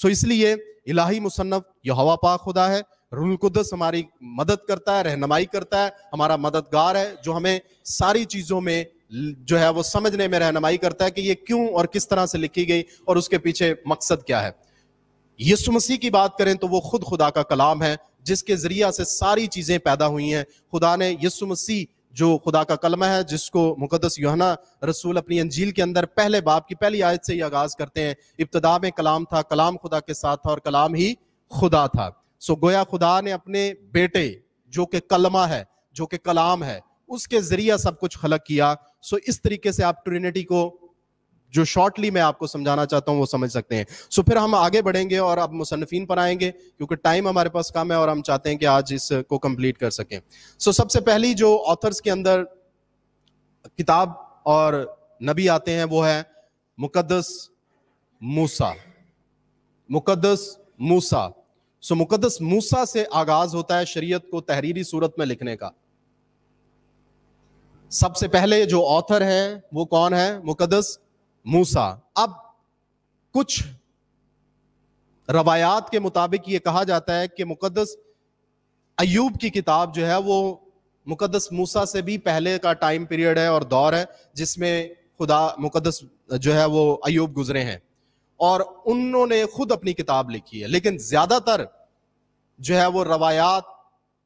सो इसलिए इलाही मुसन्फ हवा पाक खुदा है रुलकुदस हमारी मदद करता है रहनमाई करता है हमारा मददगार है जो हमें सारी चीज़ों में जो है वो समझने में रहनमाई करता है कि ये क्यों और किस तरह से लिखी गई और उसके पीछे मकसद क्या है यीशु मसीह की बात करें तो वो खुद खुदा का कलाम है जिसके ज़रिया से सारी चीज़ें पैदा हुई हैं खुदा ने यसु मसीह जो खुदा का कलमा है जिसको मुकदस योहना रसूल अपनी अंजील के अंदर पहले बाप की पहली आयत से ही आगाज़ करते हैं इब्तदा में कलाम था कलाम खुदा के साथ था और कलाम ही खुदा था सो गोया खुदा ने अपने बेटे जो कि कलमा है जो के कलाम है उसके ज़रिया सब कुछ खलक किया सो इस तरीके से आप ट्रिनिटी को जो शॉर्टली मैं आपको समझाना चाहता हूँ वो समझ सकते हैं सो फिर हम आगे बढ़ेंगे और अब मुसनफिन पर आएंगे क्योंकि टाइम हमारे पास कम है और हम चाहते हैं कि आज इसको कंप्लीट कर सकें सो सबसे पहली जो ऑथर्स के अंदर किताब और नबी आते हैं वो है मुकदस मूसा मुकदस मूसा सो मुकदस मूसा से आगाज होता है शरीयत को तहरीरी सूरत में लिखने का सबसे पहले जो ऑथर है वो कौन है मुकदस मूसा अब कुछ रवायात के मुताबिक ये कहा जाता है कि मुकदस अयूब की किताब जो है वो मुकदस मूसा से भी पहले का टाइम पीरियड है और दौर है जिसमें खुदा मुकदस जो है वो अयूब गुजरे हैं और उन्होंने खुद अपनी किताब लिखी है लेकिन ज्यादातर जो है वो रवायात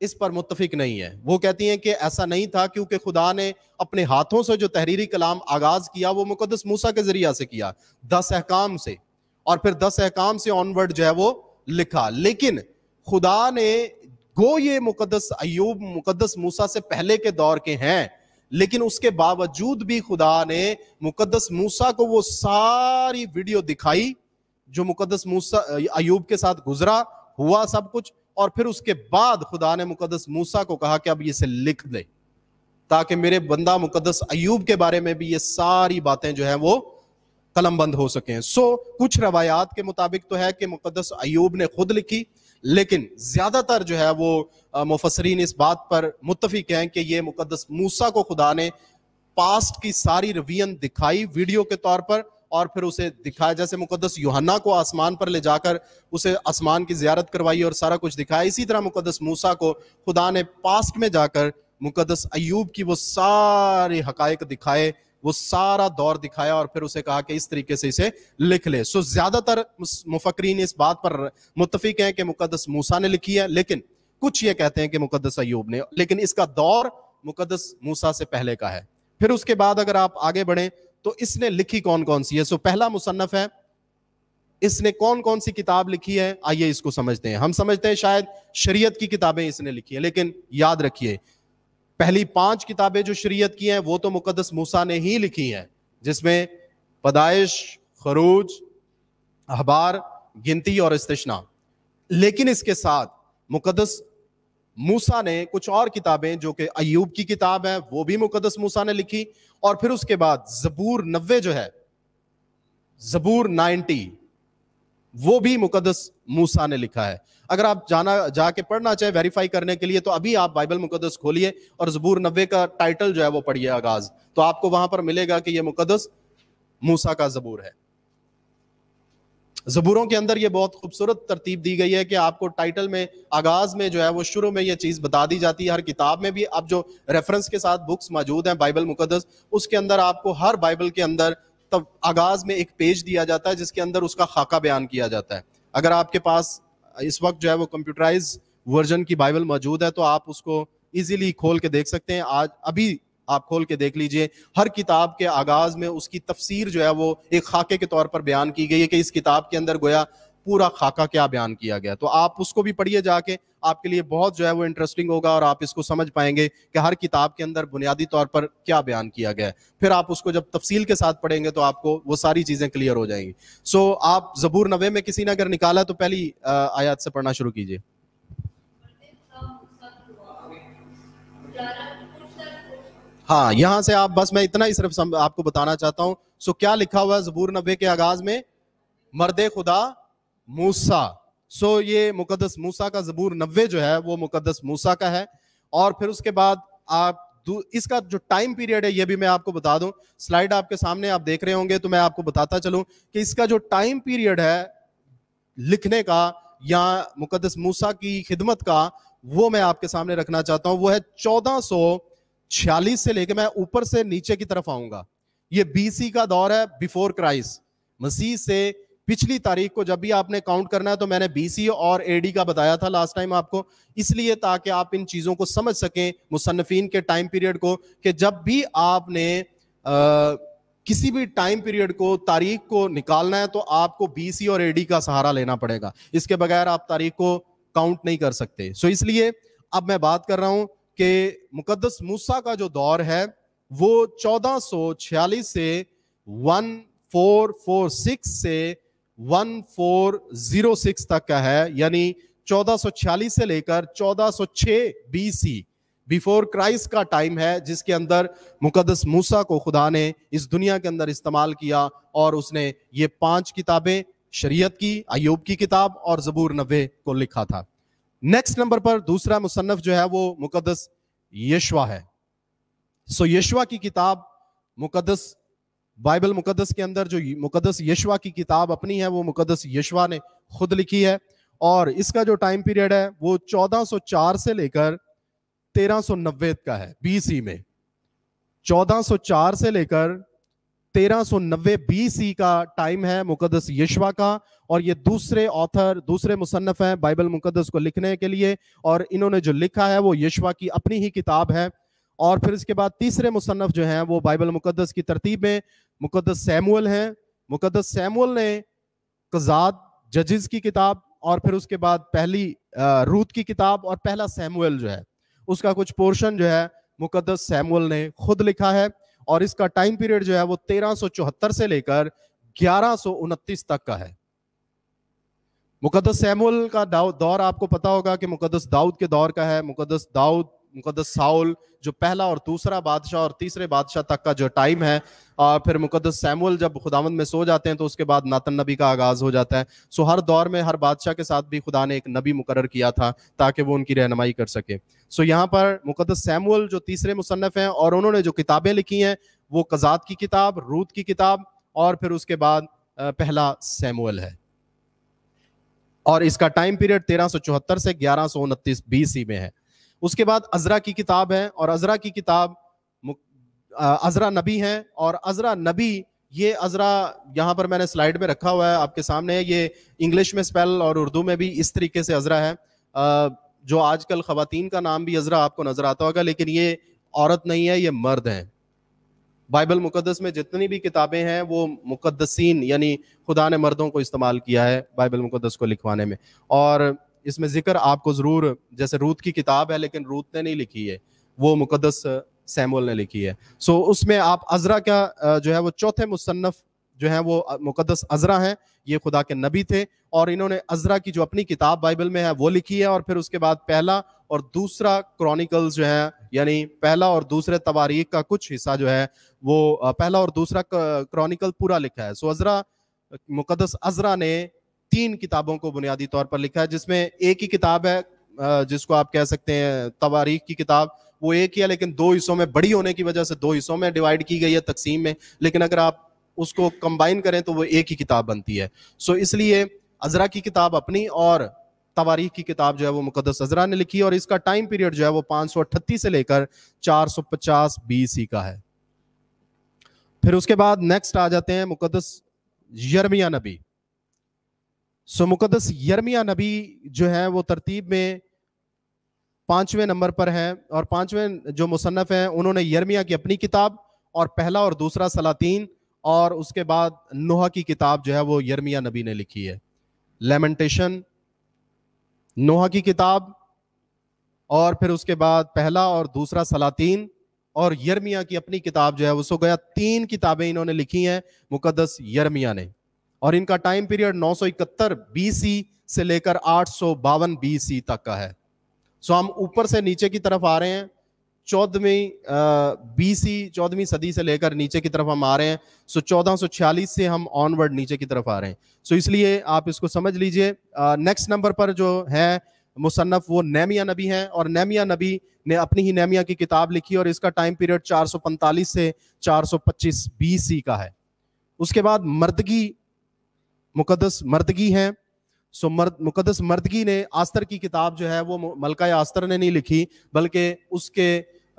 इस पर मुतफिक नहीं है वो कहती हैं कि ऐसा नहीं था क्योंकि खुदा ने अपने हाथों से जो तहरीरी कलाम आगाज किया वो मुकदस मूसा के जरिया से किया दस अहकाम से और फिर दस अहकाम से ऑनवर्ड जो है वो लिखा लेकिन खुदा ने गो ये मुकदस अयूब मुकदस मूसा से पहले के दौर के हैं लेकिन उसके बावजूद भी खुदा ने मुकदस मूसा को वो सारी वीडियो दिखाई जो मुकदस मूसा अयूब के साथ गुजरा हुआ सब कुछ और फिर उसके बाद खुदा ने मुकदस मूसा को कहा कि अब इसे लिख दे ताकि मेरे बंदा मुकदस अयूब के बारे में भी ये सारी बातें जो है वो कलम बंद हो सके सो so, कुछ रवायात के मुताबिक तो है कि मुकदस अयूब ने खुद लिखी लेकिन ज़्यादातर जो है वो मुफसरीन इस बात पर मुतफिक हैं कि ये मुकदस मूसा को खुदा ने पास्ट की सारी रवियन दिखाई वीडियो के तौर पर और फिर उसे दिखाया जैसे मुकदस योहन्ना को आसमान पर ले जाकर उसे आसमान की जियारत करवाई और सारा कुछ दिखाया इसी तरह मुकदस मूसा को खुदा ने पास्ट में जाकर मुकदस अयूब की वो सारे हकायक दिखाए वो सारा दौर दिखाया और फिर उसे कहा कि इस तरीके से इसे लिख ले सो ज्यादातर मुफकरीन इस बात पर मुतफिक हैं कि मुकदस मूसा ने लिखी है लेकिन कुछ ये कहते हैं कि मुकदस अयूब ने लेकिन इसका दौर मुकदस मूसा से पहले का है फिर उसके बाद अगर आप आगे बढ़ें तो इसने लिखी कौन कौन सी है सो पहला मुसन्फ है इसने कौन कौन सी किताब लिखी है आइए इसको समझते हैं हम समझते हैं शायद शरीयत की किताबें इसने लिखी है लेकिन याद रखिए पहली पांच किताबें जो शरीयत की हैं वो तो मुकदस मूसा ने ही लिखी हैं जिसमें पदाइश खरूज अहबार गिनती और इस्तना लेकिन इसके साथ मुकदस मूसा ने कुछ और किताबें जो कि अयूब की किताब है वो भी मुकदस मूसा ने लिखी और फिर उसके बाद जबूर नब्बे जो है जबूर नाइनटी वो भी मुकदस मूसा ने लिखा है अगर आप जाना जाके पढ़ना चाहे वेरीफाई करने के लिए तो अभी आप बाइबल मुकदस खोलिए और जबूर नब्बे का टाइटल जो है वो पढ़िए आगाज तो आपको वहां पर मिलेगा कि यह मुकदस मूसा का जबूर है जबूरों के अंदर ये बहुत खूबसूरत तरतीब दी गई है कि आपको टाइटल में आगाज़ में जो है वो शुरू में ये चीज़ बता दी जाती है हर किताब में भी अब जो रेफरेंस के साथ बुक्स मौजूद हैं बाइबल मुकदस उसके अंदर आपको हर बाइबल के अंदर तब आगाज़ में एक पेज दिया जाता है जिसके अंदर उसका खाका बयान किया जाता है अगर आपके पास इस वक्त जो है वो कंप्यूटराइज वर्जन की बाइबल मौजूद है तो आप उसको ईजिली खोल के देख सकते हैं आज अभी आप खोल के देख लीजिए हर किताब के आगाज में उसकी तफसीर जो है वो एक खाके के तौर पर बयान की गई है कि इस किताब के अंदर गोया पूरा खाका क्या बयान किया गया तो आप उसको भी पढ़िए जाके आपके लिए बहुत जो है वो इंटरेस्टिंग होगा और आप इसको समझ पाएंगे कि हर किताब के अंदर बुनियादी तौर पर क्या बयान किया गया है फिर आप उसको जब तफसील के साथ पढ़ेंगे तो आपको वो सारी चीज़ें क्लियर हो जाएंगी सो आप जबूर नवे में किसी ने अगर निकाला तो पहली आयात से पढ़ना शुरू कीजिए हाँ यहाँ से आप बस मैं इतना ही सिर्फ आपको बताना चाहता हूँ सो क्या लिखा हुआ है जबूर नबे के आगाज में मर्द खुदा मूसा सो ये मुकदस मूसा का जबूर नब्बे जो है वो मुकदस मूसा का है और फिर उसके बाद आप इसका जो टाइम पीरियड है ये भी मैं आपको बता दूं स्लाइड आपके सामने आप देख रहे होंगे तो मैं आपको बताता चलूं कि इसका जो टाइम पीरियड है लिखने का या मुकदस मूसा की खिदमत का वो मैं आपके सामने रखना चाहता हूं वो है चौदह सौ छियालीस से लेकर मैं ऊपर से नीचे की तरफ आऊंगा ये बीसी का दौर है बिफोर क्राइस्ट मसीह से पिछली तारीख को जब भी आपने काउंट करना है तो मैंने बीसी और एडी का बताया था लास्ट टाइम आपको इसलिए ताकि आप इन चीज़ों को समझ सकें मुसनफिन के टाइम पीरियड को कि जब भी आपने आ, किसी भी टाइम पीरियड को तारीख को निकालना है तो आपको बीसी और एडी का सहारा लेना पड़ेगा इसके बगैर आप तारीख को काउंट नहीं कर सकते सो इसलिए अब मैं बात कर रहा हूं कि मुकदस मूसा का जो दौर है वो 1446 से 1446 से 1406 तक का है यानी 1446 से लेकर 1406 बीसी बिफोर क्राइस्ट का टाइम है जिसके अंदर मुकदस मूसा को खुदा ने इस दुनिया के अंदर इस्तेमाल किया और उसने ये पांच किताबें शरीयत की अयूब की किताब और जबूर नबे को लिखा था नेक्स्ट नंबर पर दूसरा मुसन्फ जो है वो मुकदस यशवा है सो यशवा की किताब मुकदस बाइबल मुकदस के अंदर जो मुकदस यशवा की किताब अपनी है वो मुकदस यशवा ने खुद लिखी है और इसका जो टाइम पीरियड है वो 1404 से लेकर 1390 का है बीसी में 1404 से लेकर तेरह सो नब्बे बीसी का टाइम है मुकदस यशवा का और ये दूसरे ऑथर दूसरे मुसनफ़ हैं बाइबल मुकदस को लिखने के लिए और इन्होंने जो लिखा है वो यशवा की अपनी ही किताब है और फिर इसके बाद तीसरे मुसनफ़ जो हैं वो बाइबल मुकदस की तरतीब में मुकदस सैमुअल हैं मुकदस सैमुअल ने कजाद जजिस की किताब और फिर उसके बाद पहली रूत की किताब और पहला सैमुअल जो है उसका कुछ पोर्शन जो है मुकदस सैमुअल ने खुद लिखा है और इसका टाइम पीरियड जो है वो तेरह से लेकर ग्यारह तक का है मुकदस सैमुअल का दौर आपको पता होगा कि मुकदस दाऊद के दौर का है मुकदस दाऊद मुकदस साउल जो पहला और दूसरा बादशाह और तीसरे बादशाह तक का जो टाइम है और फिर मुकदस सैमुअल जब खुदावंद में सो जाते हैं तो उसके बाद नातन नबी का आगाज़ हो जाता है सो हर दौर में हर बादशाह के साथ भी खुदा ने एक नबी मुकर किया था ताकि वो उनकी रहनमाई कर सके सो यहाँ पर मुकदस सैमुअल जो तीसरे मुसनफ़ हैं और उन्होंने जो किताबें लिखी हैं वो कज़ात की किताब रूत की किताब और फिर उसके बाद पहला सैमुअल है और इसका टाइम पीरियड 1374 से ग्यारह सौ बीसी में है उसके बाद अजरा की किताब है और अजरा की किताब अजरा नबी है और अजरा नबी ये अजरा यहाँ पर मैंने स्लाइड में रखा हुआ है आपके सामने ये इंग्लिश में स्पेल और उर्दू में भी इस तरीके से अजरा है जो आजकल ख़वातीन का नाम भी अजरा आपको नज़र आता होगा लेकिन ये औरत नहीं है ये मर्द है बाइबल मुकदस में जितनी भी किताबें हैं वो मुकदसिन यानी खुदा ने मर्दों को इस्तेमाल किया है बाइबल मुकदस को लिखवाने में और इसमें जिक्र आपको ज़रूर जैसे रूत की किताब है लेकिन रूत ने नहीं लिखी है वो मुकदस सैमुअल ने लिखी है सो उसमें आप अजरा का जो है वो चौथे मुसन्फ़ जो है वो मुकदस अजरा हैं ये खुदा के नबी थे और इन्होंने अजरा की जो अपनी किताब बाइबल में है वो लिखी है और फिर उसके बाद पहला और दूसरा क्रॉनिकल्स जो है यानी पहला और दूसरे तबारीक का कुछ हिस्सा जो है वो पहला और दूसरा क्रॉनिकल पूरा लिखा है सो अजरा मुकदस अजरा ने तीन किताबों को बुनियादी तौर पर लिखा है जिसमें एक ही किताब है जिसको आप कह सकते हैं तवारीख की किताब वो एक ही है लेकिन दो हिस्सों में बड़ी होने की वजह से दो हिस्सों में डिवाइड की गई है तकसीम में लेकिन अगर आप उसको कंबाइन करें तो वो एक ही किताब बनती है सो इसलिए अजरा की किताब अपनी और तवारीख की किताब जो है वो मुकदस अजरा ने लिखी और इसका टाइम पीरियड जो है वो पाँच से लेकर चार सौ का है फिर उसके बाद नेक्स्ट आ जाते हैं मुकदस यरमिया नबी सो मुकदस यरमिया नबी जो है वो तरतीब में पाँचवें नंबर पर हैं और पाँचवें जो मुसनफ़ हैं उन्होंने यरमिया की अपनी किताब और पहला और दूसरा सलातीन और उसके बाद नोहा की किताब जो है वो यरमिया नबी ने लिखी है लेमेंटेशन नोहा की किताब और फिर उसके बाद पहला और दूसरा सलातीन और यरमिया की अपनी किताब जो है वो सो गया तीन किताबें इन्होंने लिखी हैं मुकदस यरमिया ने और इनका टाइम पीरियड 971 बीसी से लेकर आठ सौ बावन बीसी तक का है सो हम ऊपर से नीचे की तरफ आ रहे हैं चौदहवीं बीसी चौदहवीं सदी से लेकर नीचे की तरफ हम आ रहे हैं सो चौदह सौ छियालीस से हम ऑनवर्ड नीचे की तरफ आ रहे हैं सो इसलिए आप इसको समझ लीजिए नेक्स्ट नंबर पर जो है मुसन्फ़ वो नैमिया नबी हैं और नैमिया नबी ने अपनी ही नैमिया की किताब लिखी और इसका टाइम पीरियड 445 से 425 बीसी का है उसके बाद मर्दगी मुकदस मर्दगी हैं सो मर्द मुकदस मर्दगी ने आस्तर की किताब जो है वो मलका आस्तर ने नहीं लिखी बल्कि उसके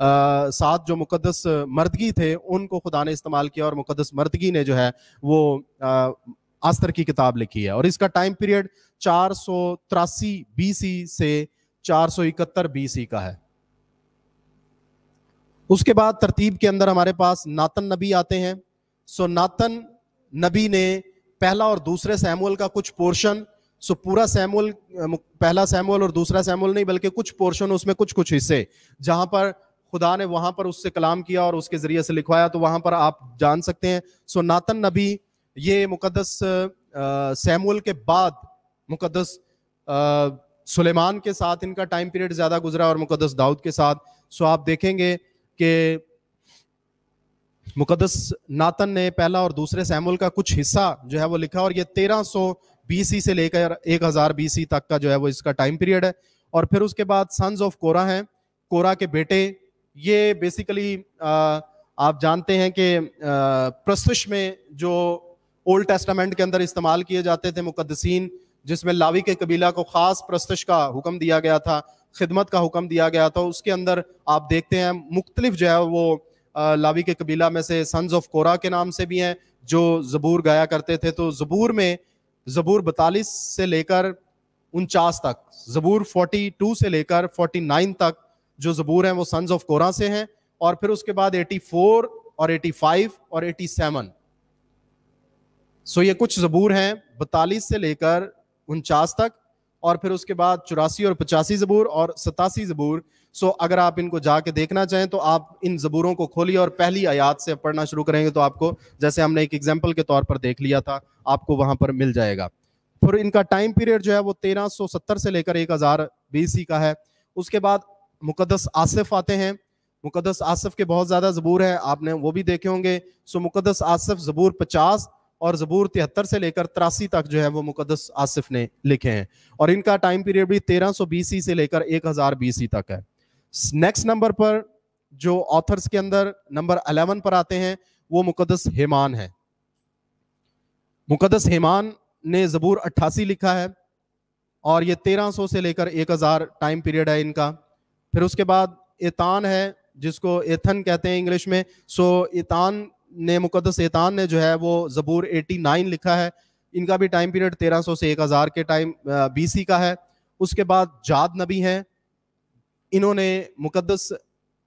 आ, साथ जो मुकदस मर्दगी थे उनको खुदा ने इस्तेमाल किया और मुकदस मर्दगी ने जो है वो आ, आस्तर की किताब लिखी है और इसका टाइम पीरियड चार सौ तिरासी बीसी से चार सौ इकहत्तर बीसी का है उसके बाद तरतीब के अंदर हमारे पास नातन नबी आते हैं सो नातन नबी ने पहला और दूसरे सैमुअल का कुछ पोर्शन सो पूरा सैमुअल पहला सैमुअल और दूसरा सैमुअल नहीं बल्कि कुछ पोर्शन उसमें कुछ कुछ हिस्से जहां पर खुदा ने वहां पर उससे कलाम किया और उसके जरिए से लिखवाया तो वहां पर आप जान सकते हैं सो नातन नबी ये मुकदस सैमुअल के बाद मुकदस सुलेमान के साथ इनका टाइम पीरियड ज़्यादा गुजरा और मुकदस दाऊद के साथ सो आप देखेंगे कि मुकदस नातन ने पहला और दूसरे सैमुल का कुछ हिस्सा जो है वो लिखा और ये 1300 बीसी से लेकर 1000 बीसी तक का जो है वो इसका टाइम पीरियड है और फिर उसके बाद सन्स ऑफ कोरा हैं कोरा के बेटे ये बेसिकली आप जानते हैं कि प्रस्तुश में जो ओल्ड टेस्टामेंट के अंदर इस्तेमाल किए जाते थे मुकदसिन जिसमें लावी के कबीला को ख़ास प्रस्तुश का हुक्म दिया गया था खिदमत का हुक्म दिया गया था उसके अंदर आप देखते हैं मुख्तलिफ जो है वो लावी के कबीला में से सन्स ऑफ कोरा के नाम से भी हैं जो जबूर गाया करते थे तो जबूर में जबूर बतालीस से लेकर उनचास तक जबूर फोर्टी टू से लेकर फोर्टी नाइन तक जो जबूर हैं वो सन्स ऑफ कोरा से हैं और फिर उसके बाद एटी फोर और एटी फाइव और एटी सेवन सो ये कुछ जबूर हैं बतालीस से लेकर उनचास तक और फिर उसके बाद चौरासी और पचासी जबूर और सतासी जबूर सो अगर आप इनको जाके देखना चाहें तो आप इन ज़बूरों को खोलिए और पहली आयात से पढ़ना शुरू करेंगे तो आपको जैसे हमने एक एग्जाम्पल के तौर पर देख लिया था आपको वहां पर मिल जाएगा फिर इनका टाइम पीरियड जो है वो 1370 से लेकर 1000 बीसी का है उसके बाद मुकदस आसिफ आते हैं मुकदस आसिफ के बहुत ज़्यादा ज़बूर है आपने वो भी देखे होंगे सो मुकदस आसिफ ज़बूर पचास और ज़बूर तिहत्तर से लेकर तिरासी तक जो है वो मुकदस आसिफ ने लिखे हैं और इनका टाइम पीरियड भी 1300 बीसी से लेकर 1000 बीसी तक है नेक्स्ट नंबर पर जो ऑथर्स के अंदर नंबर अलेवन पर आते हैं वो मुकदस हेमान है मुकदस हेमान ने जबूर अट्ठासी लिखा है और ये 1300 से लेकर 1000 टाइम पीरियड है इनका फिर उसके बाद एतान है जिसको एथन कहते हैं इंग्लिश में सो एतान ने मुकदस एतान ने जो है वो जबूर 89 लिखा है इनका भी टाइम पीरियड 1300 से 1000 के टाइम बीसी का है उसके बाद जाद नबी हैं इन्होंने मुकदस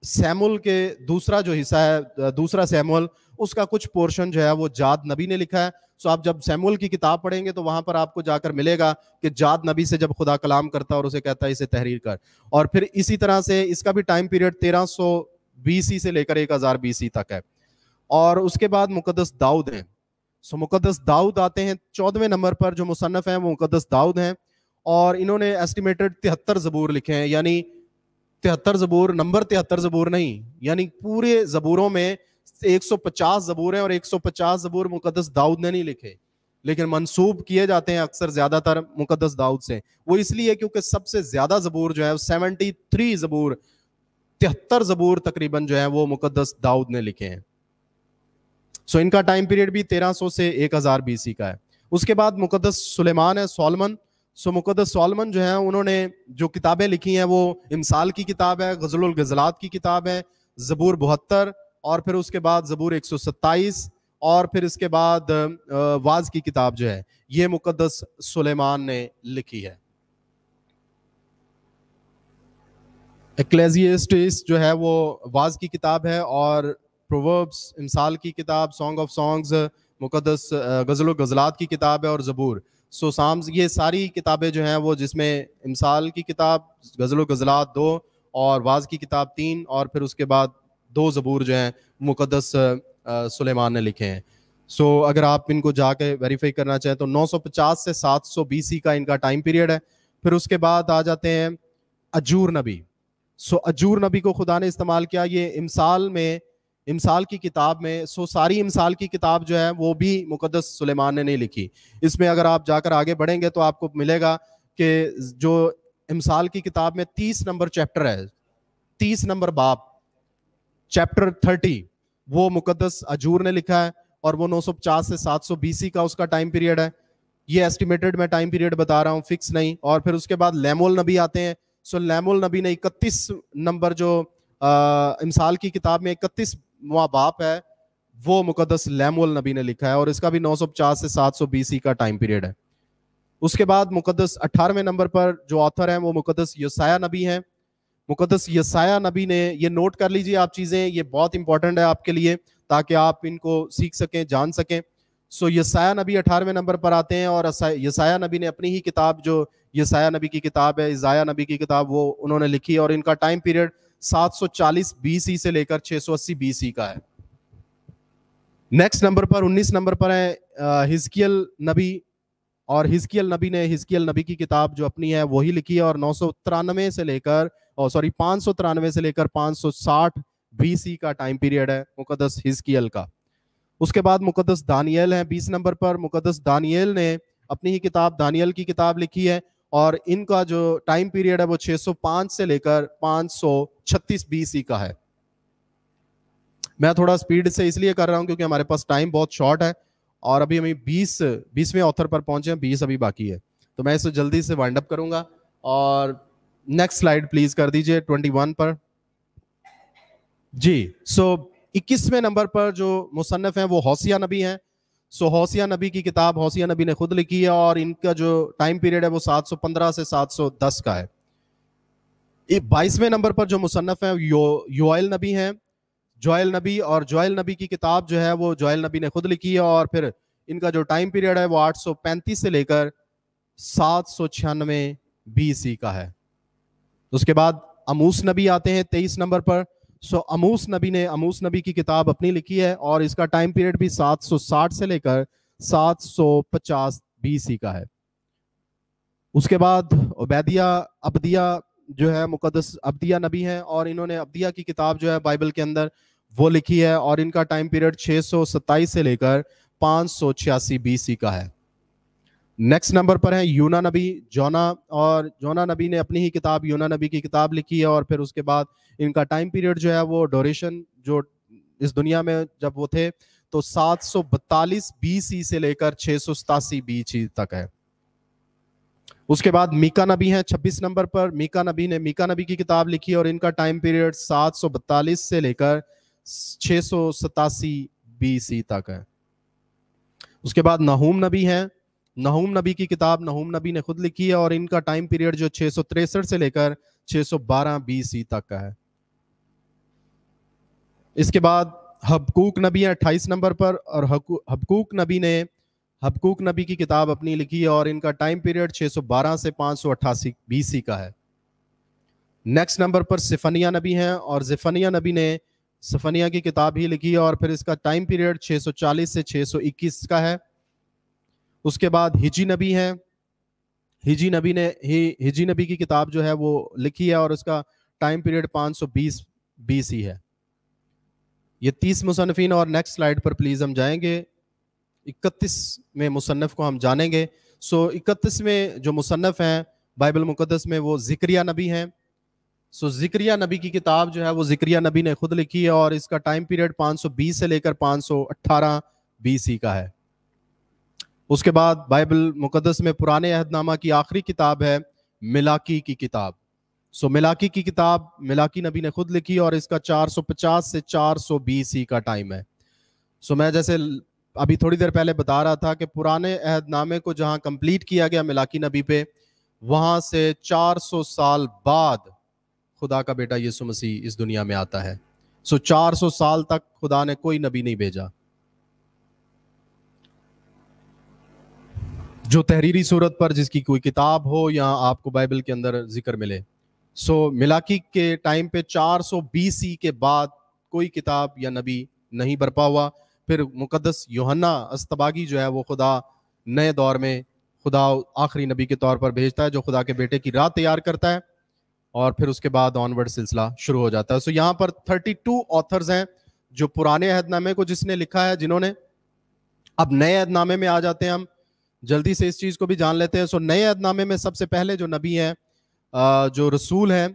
सैमुल के दूसरा जो हिस्सा है दूसरा सैमुल उसका कुछ पोर्शन जो है वो जाद नबी ने लिखा है सो आप जब सैमुल की किताब पढ़ेंगे तो वहां पर आपको जाकर मिलेगा कि जाद नबी से जब खुदा कलाम करता है और उसे कहता है इसे तहरीर कर और फिर इसी तरह से इसका भी टाइम पीरियड तेरह सौ बीसी से लेकर एक हजार बीसी तक है और उसके बाद मुकदस दाऊद हैं सो मुकदस दाऊद आते हैं चौदहवें नंबर पर जो मुसनफ़ हैं वो मुकदस दाऊद हैं और इन्होंने एस्टिमेटेड तिहत्तर जबूर लिखे हैं यानी तिहत्तर जबूर नंबर तिहत्तर जबूर नहीं यानी पूरे जबूरों में 150 जबूर हैं और 150 जबूर मुकदस दाऊद ने नहीं लिखे लेकिन मंसूब किए जाते हैं अक्सर ज्यादातर मुकदस दाऊद से वो इसलिए क्योंकि सबसे ज्यादा जबूर जो है सेवनटी थ्री जबूर तिहत्तर जबूर तकरीबन जो है वो मुकदस दाऊद ने लिखे हैं सो इनका टाइम पीरियड भी 1300 से 1000 बीसी का है उसके बाद मुकदस सुलेमान है सोलमन सो मुकदस सोलमन जो है उन्होंने जो किताबें लिखी हैं वो इमसाल की किताब है गजल गजलात की किताब है ज़बूर बहत्तर और फिर उसके बाद ज़बूर एक सौ सत्ताईस और फिर इसके बाद वाज की किताब जो है ये मुकदस सुलेमान ने लिखी है एक्लेजियस्टिस जो है वो वाज की किताब है और प्रोवर्ब्स इमसाल की किताब सॉन्ग ऑफ सॉन्ग्स मुकदस गज़ल गज़लात की किताब है और ज़बूर सो साम्स ये सारी किताबें जो हैं वो जिसमें इमसाल की किताब गज़ल गज़लात दो और वाज की किताब तीन और फिर उसके बाद दो ज़बूर जो हैं मुकदस सुलेमान ने लिखे हैं सो so, अगर आप इनको जाके वेरीफाई करना चाहें तो 950 से 700 बीसी का इनका टाइम पीरियड है फिर उसके बाद आ जाते हैं अजूर नबी सो so, अजूर नबी को खुदा ने इस्तेमाल किया ये इमसाल में इमसाल की किताब में सो सारी इमसाल की किताब जो है वो भी मुकदस सुलेमान ने नहीं लिखी इसमें अगर आप जाकर आगे बढ़ेंगे तो आपको मिलेगा कि जो इमसाल की किताब में तीस नंबर चैप्टर है तीस नंबर बाप चैप्टर थर्टी वो मुकदस अजूर ने लिखा है और वो 950 से 700 बीसी का उसका टाइम पीरियड है ये एस्टिमेटेड मैं टाइम पीरियड बता रहा हूँ फिक्स नहीं और फिर उसके बाद लेमोल नबी आते हैं सो लेमोल नबी ने इकतीस नंबर जो आ, इमसाल की किताब में इकतीस माँ बाप है वो मुकदस लेमुल नबी ने लिखा है और इसका भी 950 से 700 बीसी का टाइम पीरियड है उसके बाद मुकदस 18वें नंबर पर जो ऑथर हैं वो मुकदस यसाया नबी हैं मुकदस यसाया नबी ने ये नोट कर लीजिए आप चीज़ें ये बहुत इंपॉर्टेंट है आपके लिए ताकि आप इनको सीख सकें जान सकें सो यसाया नबी अठारहवें नंबर पर आते हैं और यसाया नबी ने अपनी ही किताब जो यसाया नबी की किताब है इजाया नबी की किताब वो उन्होंने लिखी और इनका टाइम पीरियड 740 सौ से लेकर 680 अस्सी का है नेक्स्ट नंबर पर 19 नंबर पर है हिजकियल नबी और हिजकियल नबी ने हिजकियल नबी की किताब जो अपनी है वही लिखी है और नौ से लेकर और सॉरी पांच से लेकर 560 सौ का टाइम पीरियड है मुकदस हिजकियल का उसके बाद मुकदस दानियल है बीस नंबर पर मुकदस दानियल ने अपनी ही किताब दानियल की किताब लिखी है और इनका जो टाइम पीरियड है वो 605 से लेकर 536 बीसी का है मैं थोड़ा स्पीड से इसलिए कर रहा हूं क्योंकि हमारे पास टाइम बहुत शॉर्ट है और अभी हमें 20 बीसवें ऑथर पर पहुंचे हैं बीस अभी बाकी है तो मैं इसे जल्दी से वाइंड अप करूंगा और नेक्स्ट स्लाइड प्लीज कर दीजिए 21 पर जी सो so, 21वें नंबर पर जो मुसनफ़ हैं वो हौसिया नबी हैं सो हौसिया नबी की किताब हौसिया नबी ने खुद लिखी है और इनका जो टाइम पीरियड है वो 715 से 710 का है ये बाईसवें नंबर पर जो मुसनफ़ हैं यो, योल नबी हैं जोयल नबी और जोयल नबी की किताब जो है वो जोयल नबी ने खुद लिखी है और फिर इनका जो टाइम पीरियड है वो 835 से लेकर सात सौ छियानवे बीसी का है उसके बाद अमूस नबी आते हैं तेईस नंबर पर सो अमूस नबी ने अमूस नबी की किताब अपनी लिखी है और इसका टाइम पीरियड भी 760 से लेकर 750 बीसी का है उसके बाद उबैदिया अब्दिया जो है मुकदस अब्दिया नबी हैं और इन्होंने अब्दिया की किताब जो है बाइबल के अंदर वो लिखी है और इनका टाइम पीरियड छः से लेकर 586 बीसी का है नेक्स्ट नंबर पर है यूना नबी जोना और जोना नबी ने अपनी ही किताब यूना नबी की किताब लिखी है और फिर उसके बाद इनका टाइम पीरियड जो है वो डोरेशन जो इस दुनिया में जब वो थे तो 742 बीसी से लेकर छह सौ सी तक है उसके बाद मीका नबी हैं 26 नंबर पर मीका नबी ने मीका नबी की किताब लिखी और इनका टाइम पीरियड 742 से लेकर छह सौ सी तक है उसके बाद नाहूम नबी हैं नहूम नबी की किताब नहूम नबी ने खुद लिखी है और इनका टाइम पीरियड जो छह से लेकर 612 सौ तक का है इसके बाद हबकूक नबी है अट्ठाईस नंबर पर और हबकूक नबी ने हबकूक नबी की किताब अपनी लिखी है और इनका टाइम पीरियड 612 से 588 बीसी का है नेक्स्ट नंबर पर सिफनिया नबी हैं और जिफनिया नबी ने सिफनिया की किताब ही लिखी है और फिर इसका टाइम पीरियड 640 से 621 का है उसके बाद हिजी नबी हैं हिजी नबी ने हि, हिजी नबी की किताब जो है वो लिखी है और उसका टाइम पीरियड 520 बीसी है ये तीस मुसनफिन और नेक्स्ट स्लाइड पर प्लीज़ हम जाएंगे इकतीस में मुसनफ़ को हम जानेंगे सो इकतीस में जो मुसनफ़ हैं बाइबल मुकदस में वो जिक्रिया नबी हैं सो जिक्रिया नबी की किताब जो है वो जिक्रिया नबी ने खुद लिखी है और इसका टाइम पीरियड 520 से लेकर 518 बीसी का है उसके बाद बाइबल मुकदस में पुराने अहदनामा की आखिरी किताब है मिलाकी की किताब सो मिलाकी की किताब मिलाकी नबी ने खुद लिखी और इसका 450 से सौ ई का टाइम है सो मैं जैसे अभी थोड़ी देर पहले बता रहा था कि पुराने अहदनामे को जहां कंप्लीट किया गया मिलाकी नबी पे वहां से 400 साल बाद खुदा का बेटा यीशु मसीह इस दुनिया में आता है सो 400 साल तक खुदा ने कोई नबी नहीं भेजा जो तहरीरी सूरत पर जिसकी कोई किताब हो या आपको बाइबल के अंदर जिक्र मिले सो मिलाकी के टाइम पे 400 बी के बाद कोई किताब या नबी नहीं बरपा हुआ फिर मुकदस योहन्ना अस्तबागी जो है वो खुदा नए दौर में खुदा आखिरी नबी के तौर पर भेजता है जो खुदा के बेटे की रात तैयार करता है और फिर उसके बाद ऑनवर्ड सिलसिला शुरू हो जाता है सो यहाँ पर 32 ऑथर्स हैं जो पुराने अहदनामे को जिसने लिखा है जिन्होंने अब नए अहदनामे में आ जाते हैं हम जल्दी से इस चीज़ को भी जान लेते हैं सो नए अदनामे में सबसे पहले जो नबी हैं जो रसूल हैं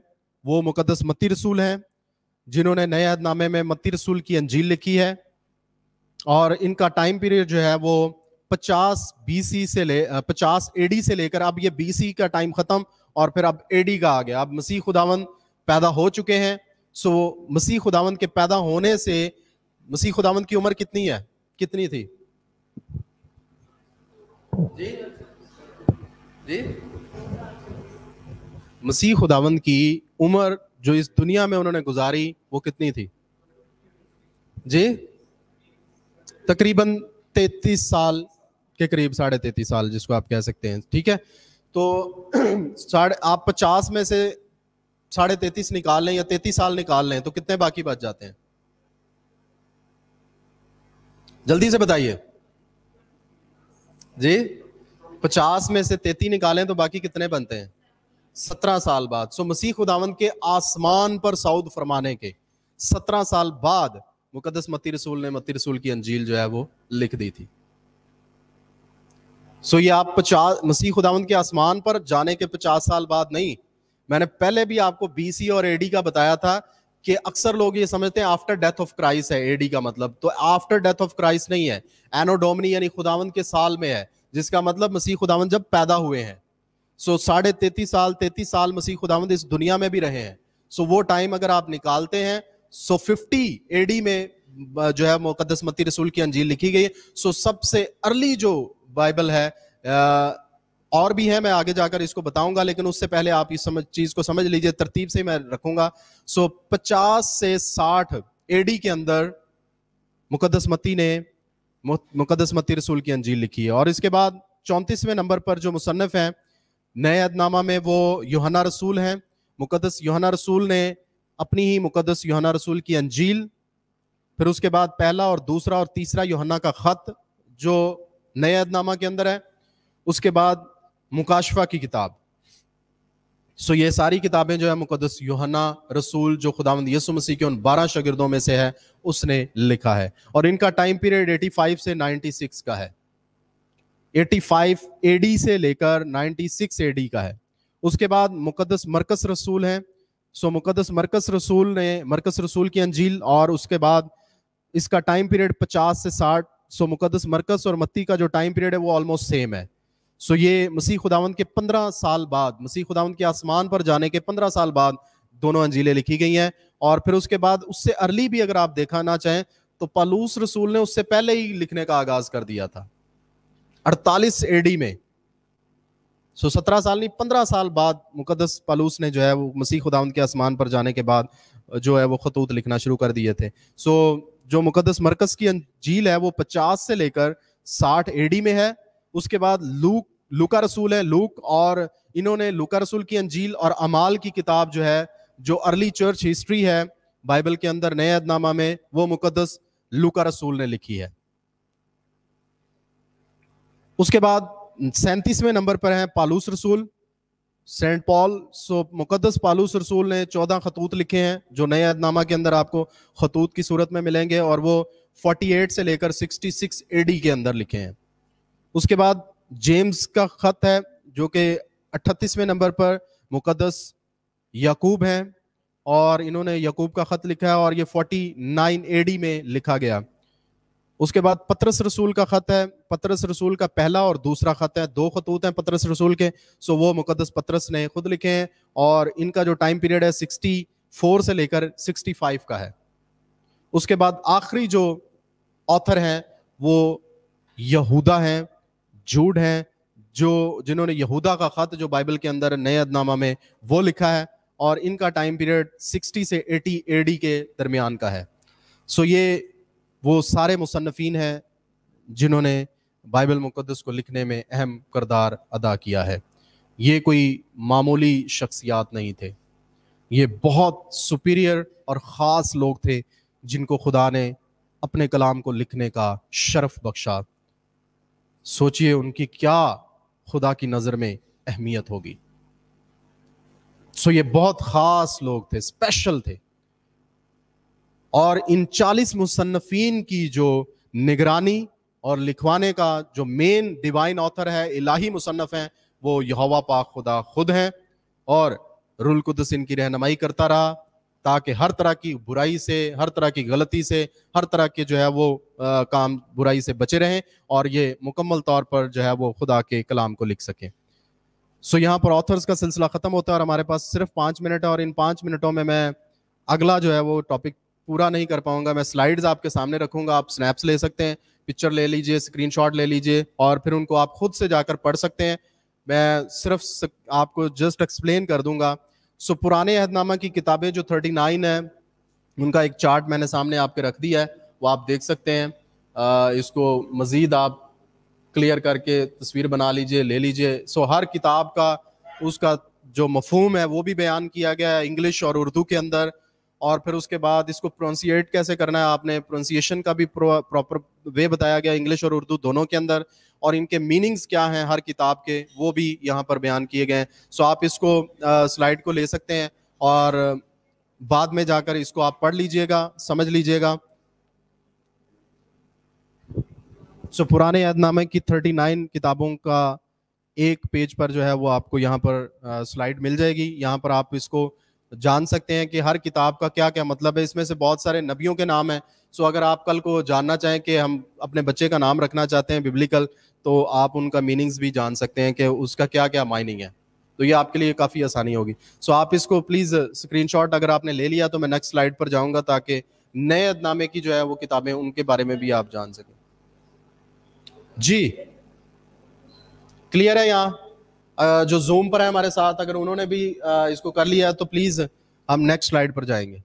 वो मुकदस मती रसूल हैं जिन्होंने नए अदनामे में मती रसूल की अंजील लिखी है और इनका टाइम पीरियड जो है वो 50 बीसी से ले 50 एडी से लेकर अब ये बीसी का टाइम ख़त्म और फिर अब एडी का आ गया अब मसीह खुदावंद पैदा हो चुके हैं सो मसीह खुदावन के पैदा होने से मसीह खुदावन की उम्र कितनी है कितनी थी मसीह खुदावंद की उम्र जो इस दुनिया में उन्होंने गुजारी वो कितनी थी जी तकरीबन तैतीस साल के करीब साढ़े तैतीस साल जिसको आप कह सकते हैं ठीक है तो [clears throat] साढ़े आप पचास में से साढ़े तैतीस निकाल लें या तैतीस साल निकाल लें तो कितने बाकी बच जाते हैं जल्दी से बताइए जी पचास में से तेती निकालें तो बाकी कितने बनते हैं सत्रह साल बाद सो मसीह खुदावंत के आसमान पर साउद फरमाने के सत्रह साल बाद मुकदस मती रसूल ने मती रसूल की अंजील जो है वो लिख दी थी सो ये आप पचास मसीह खुदावंत के आसमान पर जाने के पचास साल बाद नहीं मैंने पहले भी आपको बीसी और एडी का बताया था कि अक्सर लोग ये समझते हैं आफ्टर डेथ ऑफ क्राइस्ट है एडी का मतलब तो आफ्टर डेथ ऑफ क्राइस्ट नहीं है एनोडोमनी यानी खुदावन के साल में है जिसका मतलब मसीह खुदावन जब पैदा हुए हैं सो साढ़े तैतीस साल तैतीस साल मसीह खुदावंद इस दुनिया में भी रहे हैं सो वो टाइम अगर आप निकालते हैं सो फिफ्टी एडी में जो है मुकदस मती रसूल की अंजील लिखी गई सो सबसे अर्ली जो बाइबल है आ, और भी हैं मैं आगे जाकर इसको बताऊंगा लेकिन उससे पहले आप इस समझ चीज को समझ लीजिए तरतीब से मैं रखूंगा सो पचास से साठ एडी के अंदर मुकदस मती ने मुकदस मती रसूल की अंजील लिखी है और इसके बाद चौंतीसवें नंबर पर जो मुसनफ़ हैं नए अदनामा में वो योहना रसूल हैं मुकदस योहना रसूल ने अपनी ही मुकदस योहना रसूल की अंजील फिर उसके बाद पहला और दूसरा और तीसरा योहना का ख़त जो नए अदनामा के अंदर है उसके बाद मुकाशफा की किताब सो ये सारी किताबें जो है मुकदस योहना रसूल जो खुदावंद यसु मसीह के उन बारह शगिर्दों में से है उसने लिखा है और इनका टाइम पीरियड 85 से 96 का है 85 एडी से लेकर 96 एडी का है उसके बाद मुकदस मरकस रसूल हैं सो मुकदस मरकस रसूल ने मरकस रसूल की अंजील और उसके बाद इसका टाइम पीरियड 50 से 60 सो मुकदस मरकस और मत्ती का जो टाइम पीरियड है वो ऑलमोस्ट सेम है सो ये मसीह खुदावंद के पंद्रह साल बाद मसीह खुदावंद के आसमान पर जाने के पंद्रह साल बाद दोनों अंजीलें लिखी गई हैं और फिर उसके बाद उससे अर्ली भी अगर आप देखा ना चाहें तो पालूस रसूल ने उससे पहले ही लिखने का आगाज कर दिया था 48 एडी में सो सत्रह साल नहीं पंद्रह साल बाद मुकदस पालूस ने जो है वो मसीह खुदावंद के आसमान पर जाने के बाद जो है वो खतूत लिखना शुरू कर दिए थे सो जो मुकदस मरकज की अंजील है वो पचास से लेकर साठ एडी में है उसके बाद लूक लुका रसूल है लूक और इन्होंने लुका रसूल की अंजील और अमाल की किताब जो है जो अर्ली चर्च हिस्ट्री है बाइबल के अंदर नए अदनामा में वो मुकदस लुका रसूल ने लिखी है उसके बाद सैंतीसवें नंबर पर हैं पालूस रसूल सेंट पॉल सो मुकदस पालूस रसूल ने चौदह खतूत लिखे हैं जो नए अदनामा के अंदर आपको खतूत की सूरत में मिलेंगे और वो 48 से लेकर 66 एडी के अंदर लिखे हैं उसके बाद जेम्स का ख़त है जो कि अट्ठतीसवें नंबर पर मुकदस यकूब हैं और इन्होंने यकूब का ख़त लिखा है और ये 49 एडी में लिखा गया उसके बाद पत्रस रसूल का ख़त है पत्रस रसूल का पहला और दूसरा ख़त है दो खतूत हैं पत्रस रसूल के सो वो मुकदस पत्रस ने खुद लिखे हैं और इनका जो टाइम पीरियड है 64 से लेकर 65 का है उसके बाद आखिरी जो ऑथर हैं वो यहूदा हैं झूठ हैं जो जिन्होंने यहूदा का ख़त जो बाइबल के अंदर नए अदनामा में वो लिखा है और इनका टाइम पीरियड 60 से 80 एडी के दरमियान का है सो ये वो सारे मुसनफ़िन हैं जिन्होंने बाइबल मुक़दस को लिखने में अहम करदार अदा किया है ये कोई मामूली शख्सियात नहीं थे ये बहुत सुपीरियर और ख़ास लोग थे जिनको खुदा ने अपने कलाम को लिखने का शरफ बख्शा सोचिए उनकी क्या खुदा की नज़र में अहमियत होगी सो ये बहुत ख़ास लोग थे स्पेशल थे और इन चालीस मुसन्फ़ीन की जो निगरानी और लिखवाने का जो मेन डिवाइन ऑथर है इलाही मुसन्फ़ हैं वो यहोवा पाक खुदा खुद हैं और रुल कुदस इनकी रहनमाई करता रहा ताकि हर तरह की बुराई से हर तरह की गलती से हर तरह के जो है वो आ, काम बुराई से बचे रहें और ये मुकम्मल तौर पर जो है वो खुदा के कलाम को लिख सकें सो यहाँ पर ऑथर्स का सिलसिला ख़त्म होता है और हमारे पास सिर्फ पाँच मिनट है और इन पाँच मिनटों में मैं अगला जो है वो टॉपिक पूरा नहीं कर पाऊँगा मैं स्लाइड्स आपके सामने रखूँगा आप स्नैप्स ले सकते हैं पिक्चर ले लीजिए स्क्रीन ले लीजिए और फिर उनको आप खुद से जाकर पढ़ सकते हैं मैं सिर्फ आपको जस्ट एक्सप्लेन कर दूँगा सो पुराने अहदनामा की किताबें जो 39 है उनका एक चार्ट मैंने सामने आपके रख दिया है वो आप देख सकते हैं इसको मज़ीद आप क्लियर करके तस्वीर बना लीजिए ले लीजिए सो हर किताब का उसका जो मफहम है वो भी बयान किया गया है इंग्लिश और उर्दू के अंदर और फिर उसके बाद इसको प्रोनसीट कैसे करना है आपने प्रोनसीशन का भी प्रॉपर वे बताया गया इंग्लिश और उर्दू दोनों के अंदर और इनके मीनिंग्स क्या हैं हर किताब के वो भी यहाँ पर बयान किए गए हैं सो आप इसको स्लाइड को ले सकते हैं और बाद में जाकर इसको आप पढ़ लीजिएगा समझ लीजिएगा सो पुराने यादनामे की 39 किताबों का एक पेज पर जो है वो आपको यहाँ पर स्लाइड मिल जाएगी यहाँ पर आप इसको जान सकते हैं कि हर किताब का क्या क्या मतलब है इसमें से बहुत सारे नबियों के नाम हैं सो अगर आप कल को जानना चाहें कि हम अपने बच्चे का नाम रखना चाहते हैं बिब्लिकल तो आप उनका मीनिंग्स भी जान सकते हैं कि उसका क्या क्या माइनिंग है तो ये आपके लिए काफ़ी आसानी होगी सो आप इसको प्लीज़ स्क्रीनशॉट uh, अगर आपने ले लिया तो मैं नेक्स्ट स्लाइड पर जाऊंगा ताकि नए अदनामे की जो है वो किताबें उनके बारे में भी आप जान सकें जी क्लियर है यहाँ जो जूम पर है हमारे साथ अगर उन्होंने भी इसको कर लिया तो प्लीज़ हम नेक्स्ट स्लाइड पर जाएंगे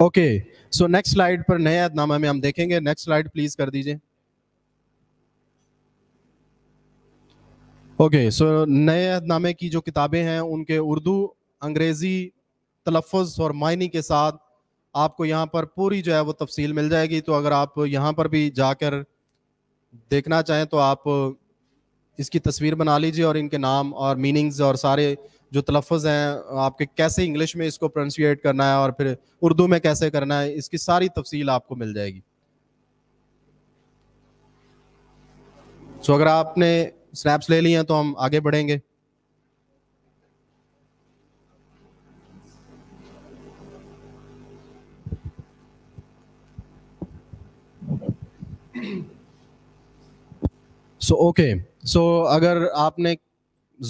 okay okay. So next slide पर नए अदनामा में हम देखेंगे नेक्स्ट स्लाइड प्लीज कर दीजिए ओके सो नए अहदनामे की जो किताबें हैं उनके उर्दू अंग्रेज़ी तलफ़ और मायने के साथ आपको यहाँ पर पूरी जो है वो तफसील मिल जाएगी तो अगर आप यहाँ पर भी जाकर देखना चाहें तो आप इसकी तस्वीर बना लीजिए और इनके नाम और मीनिंग्स और सारे जो तलफ़ हैं आपके कैसे इंग्लिश में इसको प्रोनसीट करना है और फिर उर्दू में कैसे करना है इसकी सारी तफसील आपको मिल जाएगी सो अगर आपने स्नैप्स ले लिए हैं तो हम आगे बढ़ेंगे सो ओके सो अगर आपने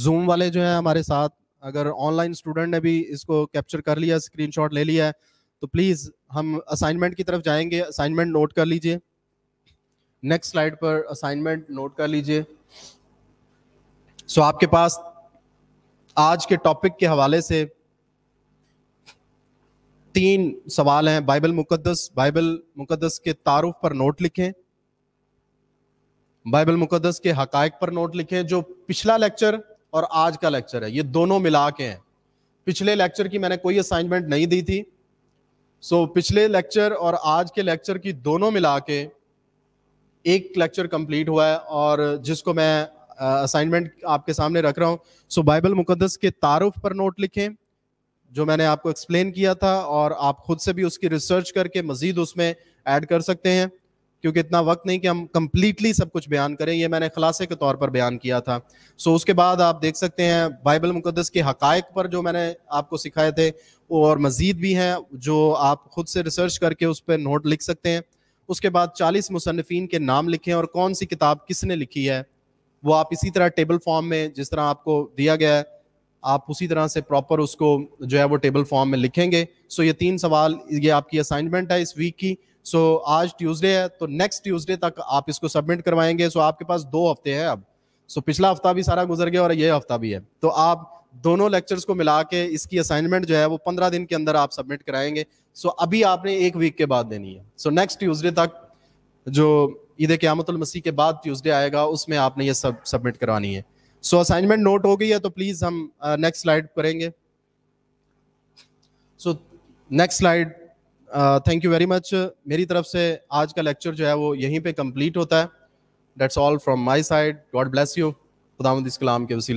जूम वाले जो हैं हमारे साथ अगर ऑनलाइन स्टूडेंट ने भी इसको कैप्चर कर लिया स्क्रीनशॉट ले लिया है तो प्लीज़ हम असाइनमेंट की तरफ जाएंगे असाइनमेंट नोट कर लीजिए नेक्स्ट स्लाइड पर असाइनमेंट नोट कर लीजिए सो so, आपके पास आज के टॉपिक के हवाले से तीन सवाल हैं बाइबल मुकद्दस बाइबल मुकद्दस के तारुफ पर नोट लिखें बाइबल मुकद्दस के हकायक पर नोट लिखें जो पिछला लेक्चर और आज का लेक्चर है ये दोनों मिला के हैं पिछले लेक्चर की मैंने कोई असाइनमेंट नहीं दी थी सो so, पिछले लेक्चर और आज के लेक्चर की दोनों मिला के एक लेक्चर कंप्लीट हुआ है और जिसको मैं असाइनमेंट आपके सामने रख रहा हूँ सो बाइबल मुकदस के तारुफ पर नोट लिखें जो मैंने आपको एक्सप्लेन किया था और आप खुद से भी उसकी रिसर्च करके मज़ीद उसमें ऐड कर सकते हैं क्योंकि इतना वक्त नहीं कि हम कम्प्लीटली सब कुछ बयान करें ये मैंने खलासे के तौर पर बयान किया था सो उसके बाद आप देख सकते हैं बाइबल मुकदस के हकायक पर जो मैंने आपको सिखाए थे और मज़ीद भी हैं जो आप ख़ुद से रिसर्च करके उस पर नोट लिख सकते हैं उसके बाद चालीस मुसनफिन के नाम लिखें और कौन सी किताब किसने लिखी है वो आप इसी तरह टेबल फॉर्म में जिस तरह आपको दिया गया है आप उसी तरह से प्रॉपर उसको जो है वो टेबल फॉर्म में लिखेंगे सो ये तीन सवाल ये आपकी असाइनमेंट है इस वीक की सो so, आज ट्यूसडे है तो नेक्स्ट ट्यूसडे तक आप इसको सबमिट करवाएंगे सो so, आपके पास दो हफ्ते हैं अब सो so, पिछला हफ्ता भी सारा गुजर गया और ये हफ्ता भी है तो आप दोनों लेक्चर्स को मिला के इसकी असाइनमेंट जो है वो पंद्रह दिन के अंदर आप सबमिट कराएंगे सो so, अभी आपने एक वीक के बाद देनी है सो नेक्स्ट ट्यूजडे तक जो ईद क्यामतुल मसीह के बाद ट्यूजडे आएगा उसमें आपने ये सब सबमिट करवानी है सो so, असाइनमेंट नोट हो गई है तो प्लीज़ हम नेक्स्ट uh, स्लाइड करेंगे so next slide thank you very much मेरी तरफ से आज का लेक्चर जो है वो यहीं पे कंप्लीट होता है that's all from my side God bless you खुदाम इस कलाम के वसीला